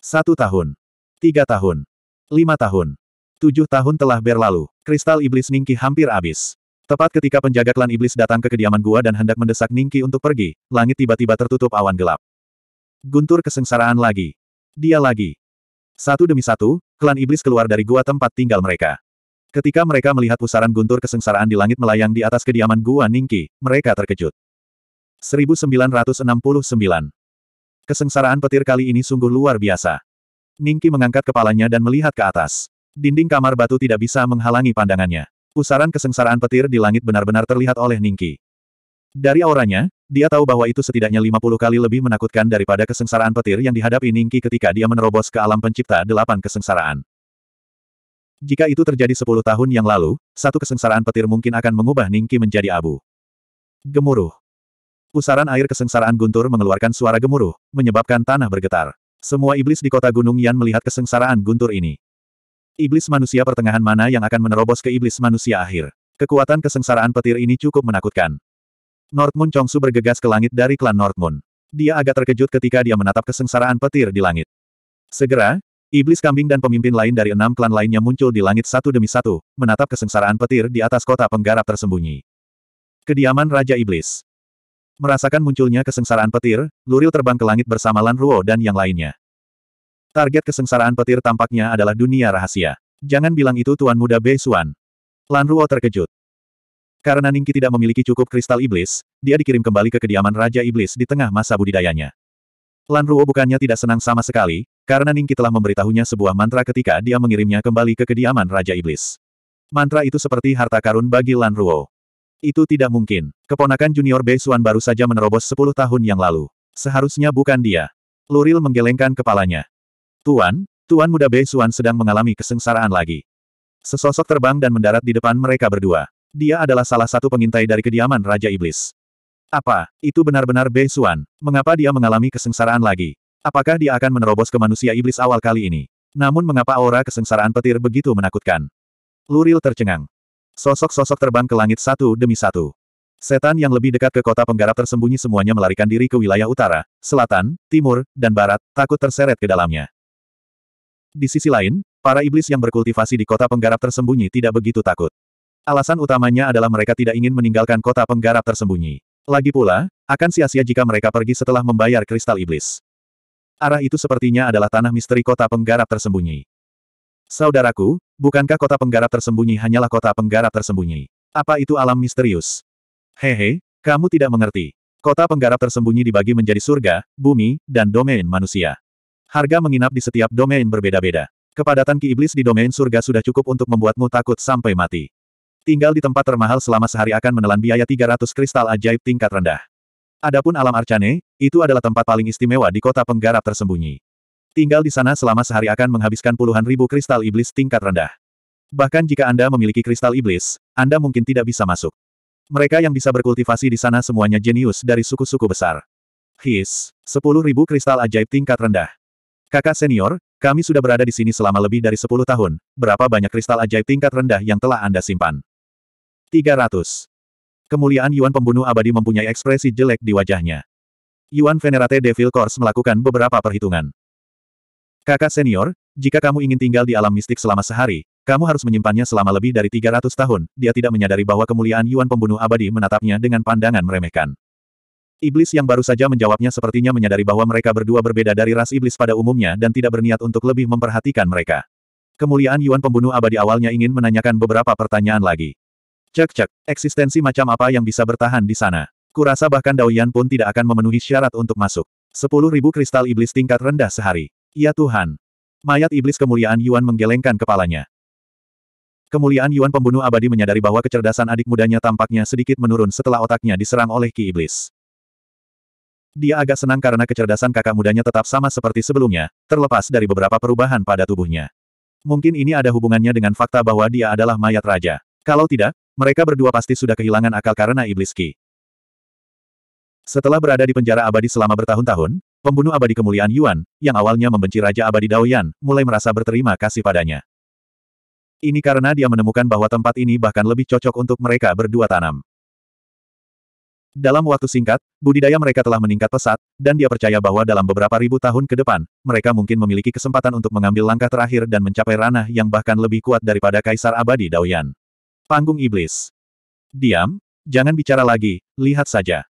Satu tahun. Tiga tahun. Lima tahun. Tujuh tahun telah berlalu. Kristal iblis Ningki hampir habis. Tepat ketika penjaga klan iblis datang ke kediaman gua dan hendak mendesak Ningki untuk pergi, langit tiba-tiba tertutup awan gelap. Guntur kesengsaraan lagi. Dia lagi. Satu demi satu, klan iblis keluar dari gua tempat tinggal mereka. Ketika mereka melihat pusaran guntur kesengsaraan di langit melayang di atas kediaman gua Ningki, mereka terkejut. 1969 Kesengsaraan petir kali ini sungguh luar biasa. Ningki mengangkat kepalanya dan melihat ke atas. Dinding kamar batu tidak bisa menghalangi pandangannya. Pusaran kesengsaraan petir di langit benar-benar terlihat oleh Ningki. Dari auranya, dia tahu bahwa itu setidaknya 50 kali lebih menakutkan daripada kesengsaraan petir yang dihadapi Ningki ketika dia menerobos ke alam pencipta delapan kesengsaraan. Jika itu terjadi 10 tahun yang lalu, satu kesengsaraan petir mungkin akan mengubah Ningki menjadi abu. Gemuruh. Pusaran air kesengsaraan guntur mengeluarkan suara gemuruh, menyebabkan tanah bergetar. Semua iblis di kota Gunung Yan melihat kesengsaraan guntur ini. Iblis manusia pertengahan mana yang akan menerobos ke iblis manusia akhir? Kekuatan kesengsaraan petir ini cukup menakutkan. North Chongsu bergegas ke langit dari klan North Dia agak terkejut ketika dia menatap kesengsaraan petir di langit. Segera, iblis kambing dan pemimpin lain dari enam klan lainnya muncul di langit satu demi satu, menatap kesengsaraan petir di atas kota penggarap tersembunyi. Kediaman Raja Iblis. Merasakan munculnya kesengsaraan petir, Luril terbang ke langit bersama Lan Ruo dan yang lainnya. Target kesengsaraan petir tampaknya adalah dunia rahasia. Jangan bilang itu Tuan Muda Bei Suan. Lan Ruo terkejut. Karena Ningki tidak memiliki cukup kristal iblis, dia dikirim kembali ke kediaman Raja Iblis di tengah masa budidayanya. Lan Ruo bukannya tidak senang sama sekali, karena Ningki telah memberitahunya sebuah mantra ketika dia mengirimnya kembali ke kediaman Raja Iblis. Mantra itu seperti harta karun bagi Lan Ruo. Itu tidak mungkin. Keponakan junior Bei Suan baru saja menerobos 10 tahun yang lalu. Seharusnya bukan dia. Luril menggelengkan kepalanya. Tuan, Tuan muda Bei Suan sedang mengalami kesengsaraan lagi. Sesosok terbang dan mendarat di depan mereka berdua. Dia adalah salah satu pengintai dari kediaman Raja Iblis. Apa, itu benar-benar Bei Xuan? Mengapa dia mengalami kesengsaraan lagi? Apakah dia akan menerobos ke manusia iblis awal kali ini? Namun mengapa aura kesengsaraan petir begitu menakutkan? Luril tercengang. Sosok-sosok terbang ke langit satu demi satu. Setan yang lebih dekat ke kota penggarap tersembunyi semuanya melarikan diri ke wilayah utara, selatan, timur, dan barat, takut terseret ke dalamnya. Di sisi lain, para iblis yang berkultivasi di kota penggarap tersembunyi tidak begitu takut. Alasan utamanya adalah mereka tidak ingin meninggalkan kota penggarap tersembunyi. Lagi pula, akan sia-sia jika mereka pergi setelah membayar kristal iblis. Arah itu sepertinya adalah tanah misteri kota penggarap tersembunyi. Saudaraku, bukankah kota penggarap tersembunyi hanyalah kota penggarap tersembunyi? Apa itu alam misterius? Hehe, kamu tidak mengerti. Kota penggarap tersembunyi dibagi menjadi surga, bumi, dan domain manusia. Harga menginap di setiap domain berbeda-beda. Kepadatan ki iblis di domain surga sudah cukup untuk membuatmu takut sampai mati. Tinggal di tempat termahal selama sehari akan menelan biaya 300 kristal ajaib tingkat rendah. Adapun alam Arcane, itu adalah tempat paling istimewa di kota penggarap tersembunyi. Tinggal di sana selama sehari akan menghabiskan puluhan ribu kristal iblis tingkat rendah. Bahkan jika Anda memiliki kristal iblis, Anda mungkin tidak bisa masuk. Mereka yang bisa berkultivasi di sana semuanya jenius dari suku-suku besar. His, 10.000 kristal ajaib tingkat rendah. Kakak senior, kami sudah berada di sini selama lebih dari 10 tahun, berapa banyak kristal ajaib tingkat rendah yang telah Anda simpan? 300. Kemuliaan Yuan pembunuh abadi mempunyai ekspresi jelek di wajahnya. Yuan Venerate Devil Corps melakukan beberapa perhitungan. Kakak senior, jika kamu ingin tinggal di alam mistik selama sehari, kamu harus menyimpannya selama lebih dari 300 tahun. Dia tidak menyadari bahwa kemuliaan Yuan pembunuh abadi menatapnya dengan pandangan meremehkan. Iblis yang baru saja menjawabnya sepertinya menyadari bahwa mereka berdua berbeda dari ras iblis pada umumnya dan tidak berniat untuk lebih memperhatikan mereka. Kemuliaan Yuan pembunuh abadi awalnya ingin menanyakan beberapa pertanyaan lagi. Cek-cek, eksistensi macam apa yang bisa bertahan di sana? Kurasa bahkan Daoyan pun tidak akan memenuhi syarat untuk masuk. Sepuluh kristal iblis tingkat rendah sehari. Ya Tuhan. Mayat iblis kemuliaan Yuan menggelengkan kepalanya. Kemuliaan Yuan pembunuh abadi menyadari bahwa kecerdasan adik mudanya tampaknya sedikit menurun setelah otaknya diserang oleh ki iblis. Dia agak senang karena kecerdasan kakak mudanya tetap sama seperti sebelumnya, terlepas dari beberapa perubahan pada tubuhnya. Mungkin ini ada hubungannya dengan fakta bahwa dia adalah mayat raja. Kalau tidak, mereka berdua pasti sudah kehilangan akal karena iblis Ki. Setelah berada di penjara abadi selama bertahun-tahun, pembunuh abadi kemuliaan Yuan, yang awalnya membenci Raja Abadi Daoyan, mulai merasa berterima kasih padanya. Ini karena dia menemukan bahwa tempat ini bahkan lebih cocok untuk mereka berdua tanam. Dalam waktu singkat, budidaya mereka telah meningkat pesat, dan dia percaya bahwa dalam beberapa ribu tahun ke depan, mereka mungkin memiliki kesempatan untuk mengambil langkah terakhir dan mencapai ranah yang bahkan lebih kuat daripada Kaisar Abadi Daoyan. Panggung Iblis. Diam, jangan bicara lagi, lihat saja.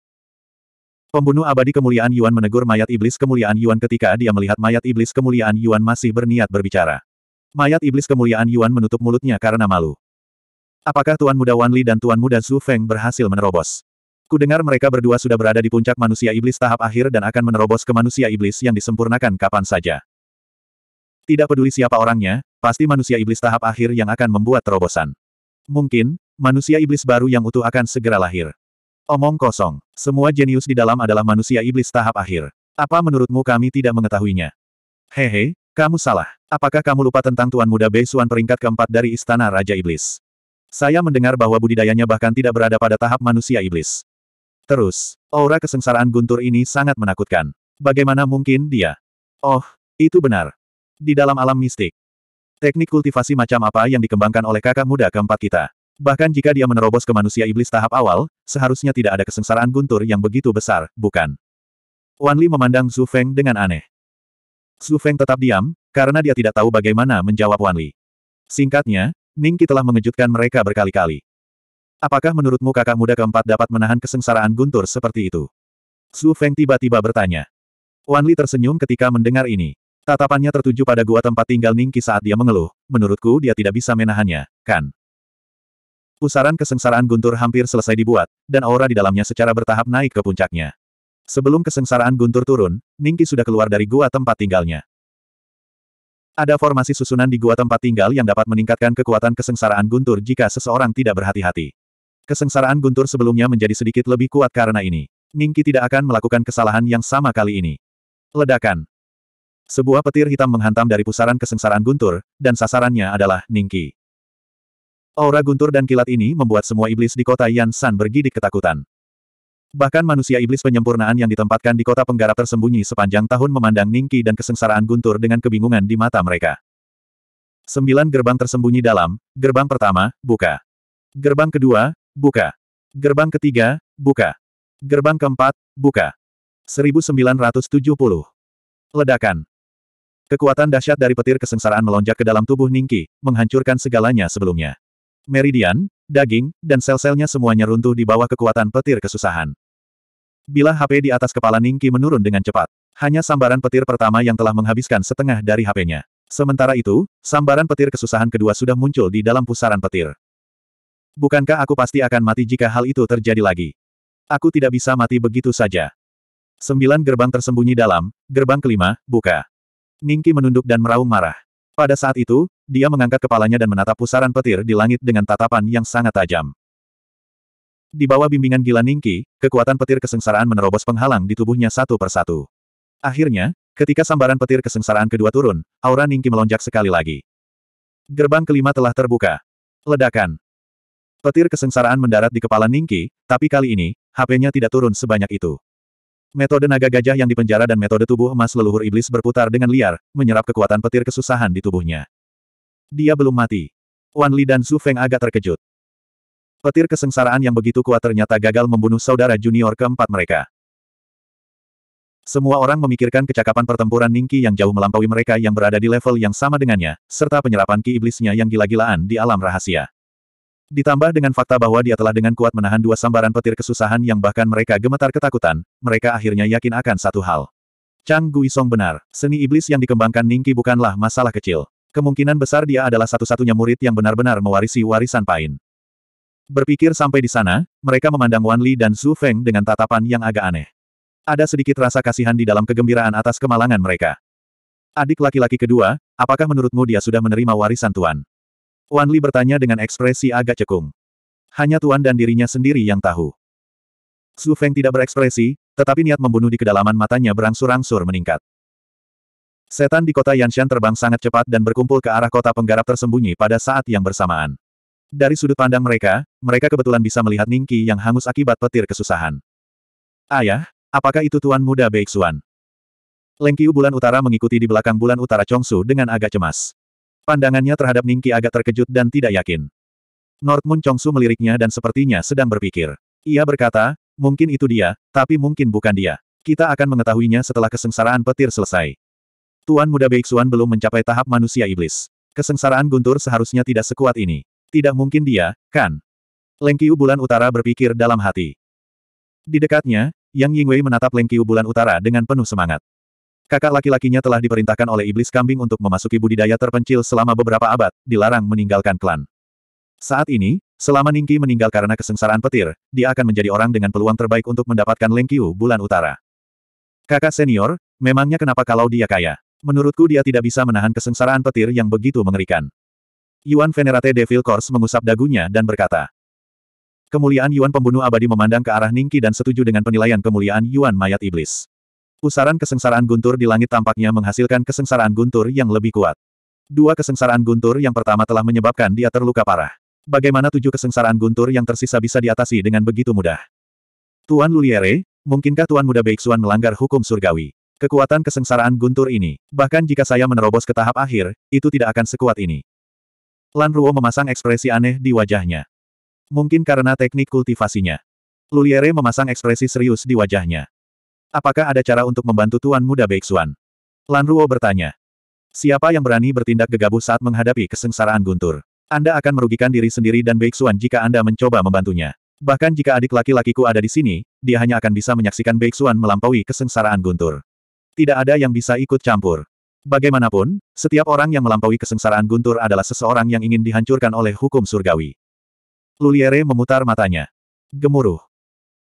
Pembunuh abadi kemuliaan Yuan menegur mayat iblis kemuliaan Yuan ketika dia melihat mayat iblis kemuliaan Yuan masih berniat berbicara. Mayat iblis kemuliaan Yuan menutup mulutnya karena malu. Apakah Tuan Muda Wanli dan Tuan Muda Zhu Feng berhasil menerobos? Kudengar mereka berdua sudah berada di puncak manusia iblis tahap akhir dan akan menerobos ke manusia iblis yang disempurnakan kapan saja. Tidak peduli siapa orangnya, pasti manusia iblis tahap akhir yang akan membuat terobosan. Mungkin, manusia iblis baru yang utuh akan segera lahir. Omong kosong, semua jenius di dalam adalah manusia iblis tahap akhir. Apa menurutmu kami tidak mengetahuinya? Hehe, kamu salah. Apakah kamu lupa tentang Tuan Muda Beisuan peringkat keempat dari Istana Raja Iblis? Saya mendengar bahwa budidayanya bahkan tidak berada pada tahap manusia iblis. Terus, aura kesengsaraan guntur ini sangat menakutkan. Bagaimana mungkin dia? Oh, itu benar. Di dalam alam mistik, Teknik kultivasi macam apa yang dikembangkan oleh kakak muda keempat kita? Bahkan jika dia menerobos ke manusia iblis tahap awal, seharusnya tidak ada kesengsaraan guntur yang begitu besar, bukan? Wanli memandang Zhu Feng dengan aneh. Zhu Feng tetap diam, karena dia tidak tahu bagaimana menjawab Wanli. Singkatnya, Ning Qi telah mengejutkan mereka berkali-kali. Apakah menurutmu kakak muda keempat dapat menahan kesengsaraan guntur seperti itu? Zhu Feng tiba-tiba bertanya. Wanli tersenyum ketika mendengar ini. Tatapannya tertuju pada gua tempat tinggal Ningki saat dia mengeluh, menurutku dia tidak bisa menahannya, kan? Pusaran kesengsaraan guntur hampir selesai dibuat, dan aura di dalamnya secara bertahap naik ke puncaknya. Sebelum kesengsaraan guntur turun, Ningki sudah keluar dari gua tempat tinggalnya. Ada formasi susunan di gua tempat tinggal yang dapat meningkatkan kekuatan kesengsaraan guntur jika seseorang tidak berhati-hati. Kesengsaraan guntur sebelumnya menjadi sedikit lebih kuat karena ini. Ningki tidak akan melakukan kesalahan yang sama kali ini. Ledakan. Sebuah petir hitam menghantam dari pusaran kesengsaraan guntur, dan sasarannya adalah Ningki. Aura guntur dan kilat ini membuat semua iblis di kota Yansan bergidik ketakutan. Bahkan manusia iblis penyempurnaan yang ditempatkan di kota penggarap tersembunyi sepanjang tahun memandang Ningki dan kesengsaraan guntur dengan kebingungan di mata mereka. Sembilan gerbang tersembunyi dalam, gerbang pertama, buka. Gerbang kedua, buka. Gerbang ketiga, buka. Gerbang keempat, buka. 1970. Ledakan. Kekuatan dahsyat dari petir kesengsaraan melonjak ke dalam tubuh Ningki, menghancurkan segalanya sebelumnya. Meridian, daging, dan sel-selnya semuanya runtuh di bawah kekuatan petir kesusahan. Bila HP di atas kepala Ningki menurun dengan cepat, hanya sambaran petir pertama yang telah menghabiskan setengah dari HP-nya. Sementara itu, sambaran petir kesusahan kedua sudah muncul di dalam pusaran petir. Bukankah aku pasti akan mati jika hal itu terjadi lagi? Aku tidak bisa mati begitu saja. Sembilan gerbang tersembunyi dalam, gerbang kelima, buka. Ningki menunduk dan meraung marah. Pada saat itu, dia mengangkat kepalanya dan menatap pusaran petir di langit dengan tatapan yang sangat tajam. Di bawah bimbingan gila Ningki, kekuatan petir kesengsaraan menerobos penghalang di tubuhnya satu persatu. Akhirnya, ketika sambaran petir kesengsaraan kedua turun, aura Ningki melonjak sekali lagi. Gerbang kelima telah terbuka. Ledakan. Petir kesengsaraan mendarat di kepala Ningki, tapi kali ini, HP-nya tidak turun sebanyak itu. Metode naga gajah yang dipenjara dan metode tubuh emas leluhur iblis berputar dengan liar, menyerap kekuatan petir kesusahan di tubuhnya. Dia belum mati. Wan Li dan Su Feng agak terkejut. Petir kesengsaraan yang begitu kuat ternyata gagal membunuh saudara junior keempat mereka. Semua orang memikirkan kecakapan pertempuran Ningki yang jauh melampaui mereka yang berada di level yang sama dengannya, serta penyerapan ki iblisnya yang gila-gilaan di alam rahasia. Ditambah dengan fakta bahwa dia telah dengan kuat menahan dua sambaran petir kesusahan yang bahkan mereka gemetar ketakutan, mereka akhirnya yakin akan satu hal. Chang Guisong benar, seni iblis yang dikembangkan Ningki bukanlah masalah kecil. Kemungkinan besar dia adalah satu-satunya murid yang benar-benar mewarisi warisan Pain. Berpikir sampai di sana, mereka memandang Wan Li dan Zhu Feng dengan tatapan yang agak aneh. Ada sedikit rasa kasihan di dalam kegembiraan atas kemalangan mereka. Adik laki-laki kedua, apakah menurutmu dia sudah menerima warisan Tuan? Wan Li bertanya dengan ekspresi agak cekung. Hanya Tuan dan dirinya sendiri yang tahu. Su Feng tidak berekspresi, tetapi niat membunuh di kedalaman matanya berangsur-angsur meningkat. Setan di kota Yanshan terbang sangat cepat dan berkumpul ke arah kota penggarap tersembunyi pada saat yang bersamaan. Dari sudut pandang mereka, mereka kebetulan bisa melihat Ningki yang hangus akibat petir kesusahan. Ayah, apakah itu Tuan Muda Beixuan? Lengkiu bulan utara mengikuti di belakang bulan utara Chongsu dengan agak cemas. Pandangannya terhadap Ningki agak terkejut dan tidak yakin. Nordmun Chongsu meliriknya dan sepertinya sedang berpikir. Ia berkata, mungkin itu dia, tapi mungkin bukan dia. Kita akan mengetahuinya setelah kesengsaraan petir selesai. Tuan muda Beixuan belum mencapai tahap manusia iblis. Kesengsaraan guntur seharusnya tidak sekuat ini. Tidak mungkin dia, kan? Lengkiu bulan utara berpikir dalam hati. Di dekatnya, Yang Yingwei menatap Lengkiu bulan utara dengan penuh semangat. Kakak laki-lakinya telah diperintahkan oleh iblis kambing untuk memasuki budidaya terpencil selama beberapa abad, dilarang meninggalkan klan. Saat ini, selama Ningki meninggal karena kesengsaraan petir, dia akan menjadi orang dengan peluang terbaik untuk mendapatkan Lengkiu bulan utara. Kakak senior, memangnya kenapa kalau dia kaya? Menurutku dia tidak bisa menahan kesengsaraan petir yang begitu mengerikan. Yuan Venerate Devil Course mengusap dagunya dan berkata. Kemuliaan Yuan pembunuh abadi memandang ke arah Ningki dan setuju dengan penilaian kemuliaan Yuan mayat iblis. Pusaran kesengsaraan guntur di langit tampaknya menghasilkan kesengsaraan guntur yang lebih kuat. Dua kesengsaraan guntur yang pertama telah menyebabkan dia terluka parah. Bagaimana tujuh kesengsaraan guntur yang tersisa bisa diatasi dengan begitu mudah? Tuan Luliere, mungkinkah Tuan Muda suan melanggar hukum surgawi? Kekuatan kesengsaraan guntur ini, bahkan jika saya menerobos ke tahap akhir, itu tidak akan sekuat ini. Lan Ruo memasang ekspresi aneh di wajahnya. Mungkin karena teknik kultivasinya. Luliere memasang ekspresi serius di wajahnya. Apakah ada cara untuk membantu Tuan Muda Beixuan? Lan Ruo bertanya. Siapa yang berani bertindak gegabah saat menghadapi kesengsaraan guntur? Anda akan merugikan diri sendiri dan Beixuan jika Anda mencoba membantunya. Bahkan jika adik laki-lakiku ada di sini, dia hanya akan bisa menyaksikan Beixuan melampaui kesengsaraan guntur. Tidak ada yang bisa ikut campur. Bagaimanapun, setiap orang yang melampaui kesengsaraan guntur adalah seseorang yang ingin dihancurkan oleh hukum surgawi. Luliere memutar matanya. Gemuruh.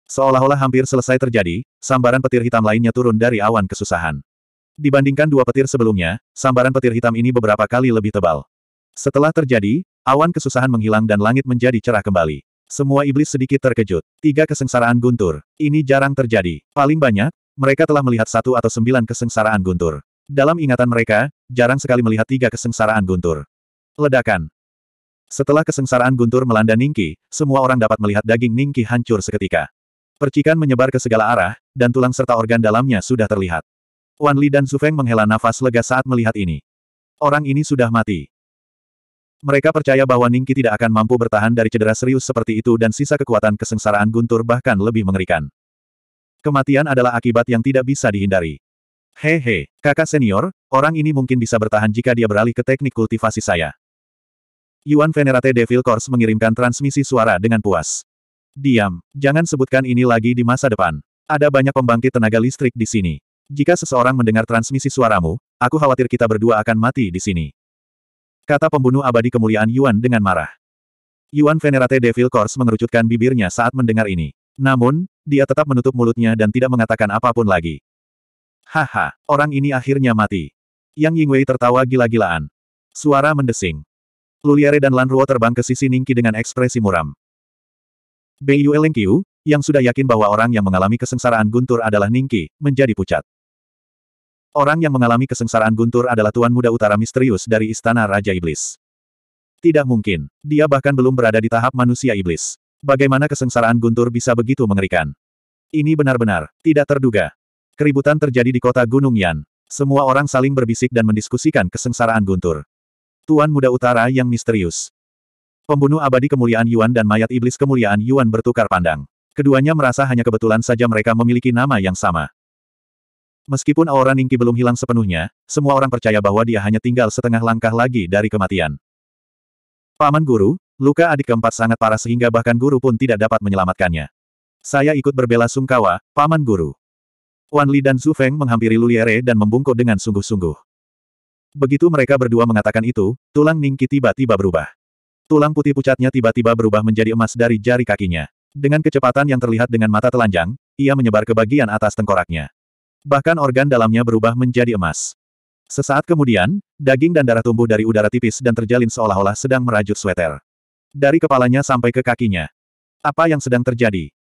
Seolah-olah hampir selesai terjadi, sambaran petir hitam lainnya turun dari awan kesusahan. Dibandingkan dua petir sebelumnya, sambaran petir hitam ini beberapa kali lebih tebal. Setelah terjadi, awan kesusahan menghilang dan langit menjadi cerah kembali. Semua iblis sedikit terkejut. Tiga kesengsaraan guntur. Ini jarang terjadi. Paling banyak, mereka telah melihat satu atau sembilan kesengsaraan guntur. Dalam ingatan mereka, jarang sekali melihat tiga kesengsaraan guntur. Ledakan. Setelah kesengsaraan guntur melanda Ningki, semua orang dapat melihat daging Ningki hancur seketika. Percikan menyebar ke segala arah, dan tulang serta organ dalamnya sudah terlihat. Wan Li dan Su Feng menghela nafas lega saat melihat ini. Orang ini sudah mati. Mereka percaya bahwa Ningki tidak akan mampu bertahan dari cedera serius seperti itu dan sisa kekuatan kesengsaraan guntur bahkan lebih mengerikan. Kematian adalah akibat yang tidak bisa dihindari. Hehe, kakak senior, orang ini mungkin bisa bertahan jika dia beralih ke teknik kultivasi saya. Yuan Venerate Devil Course mengirimkan transmisi suara dengan puas. Diam, jangan sebutkan ini lagi di masa depan. Ada banyak pembangkit tenaga listrik di sini. Jika seseorang mendengar transmisi suaramu, aku khawatir kita berdua akan mati di sini. Kata pembunuh abadi kemuliaan Yuan dengan marah. Yuan Venerate Devil Course mengerucutkan bibirnya saat mendengar ini. Namun, dia tetap menutup mulutnya dan tidak mengatakan apapun lagi. Haha, orang ini akhirnya mati. Yang Yingwei tertawa gila-gilaan. Suara mendesing. Luliare dan Lan Lanruo terbang ke sisi Ningki dengan ekspresi muram. Bei Yue Qiu yang sudah yakin bahwa orang yang mengalami kesengsaraan guntur adalah Ningki, menjadi pucat. Orang yang mengalami kesengsaraan guntur adalah tuan muda utara misterius dari Istana Raja Iblis. Tidak mungkin. Dia bahkan belum berada di tahap manusia iblis. Bagaimana kesengsaraan guntur bisa begitu mengerikan? Ini benar-benar tidak terduga. Keributan terjadi di kota Gunung Yan. Semua orang saling berbisik dan mendiskusikan kesengsaraan guntur. Tuan muda utara yang misterius. Pembunuh abadi kemuliaan Yuan dan mayat iblis kemuliaan Yuan bertukar pandang. Keduanya merasa hanya kebetulan saja mereka memiliki nama yang sama. Meskipun aura Ningki belum hilang sepenuhnya, semua orang percaya bahwa dia hanya tinggal setengah langkah lagi dari kematian. Paman Guru, luka adik keempat sangat parah sehingga bahkan Guru pun tidak dapat menyelamatkannya. Saya ikut berbela sungkawa, Paman Guru. Wan Li dan Zhu Feng menghampiri Luliere dan membungkuk dengan sungguh-sungguh. Begitu mereka berdua mengatakan itu, tulang Ningki tiba-tiba berubah. Tulang putih pucatnya tiba-tiba berubah menjadi emas dari jari kakinya. Dengan kecepatan yang terlihat dengan mata telanjang, ia menyebar ke bagian atas tengkoraknya. Bahkan organ dalamnya berubah menjadi emas. Sesaat kemudian, daging dan darah tumbuh dari udara tipis dan terjalin seolah-olah sedang merajut sweater. Dari kepalanya sampai ke kakinya. Apa yang sedang terjadi?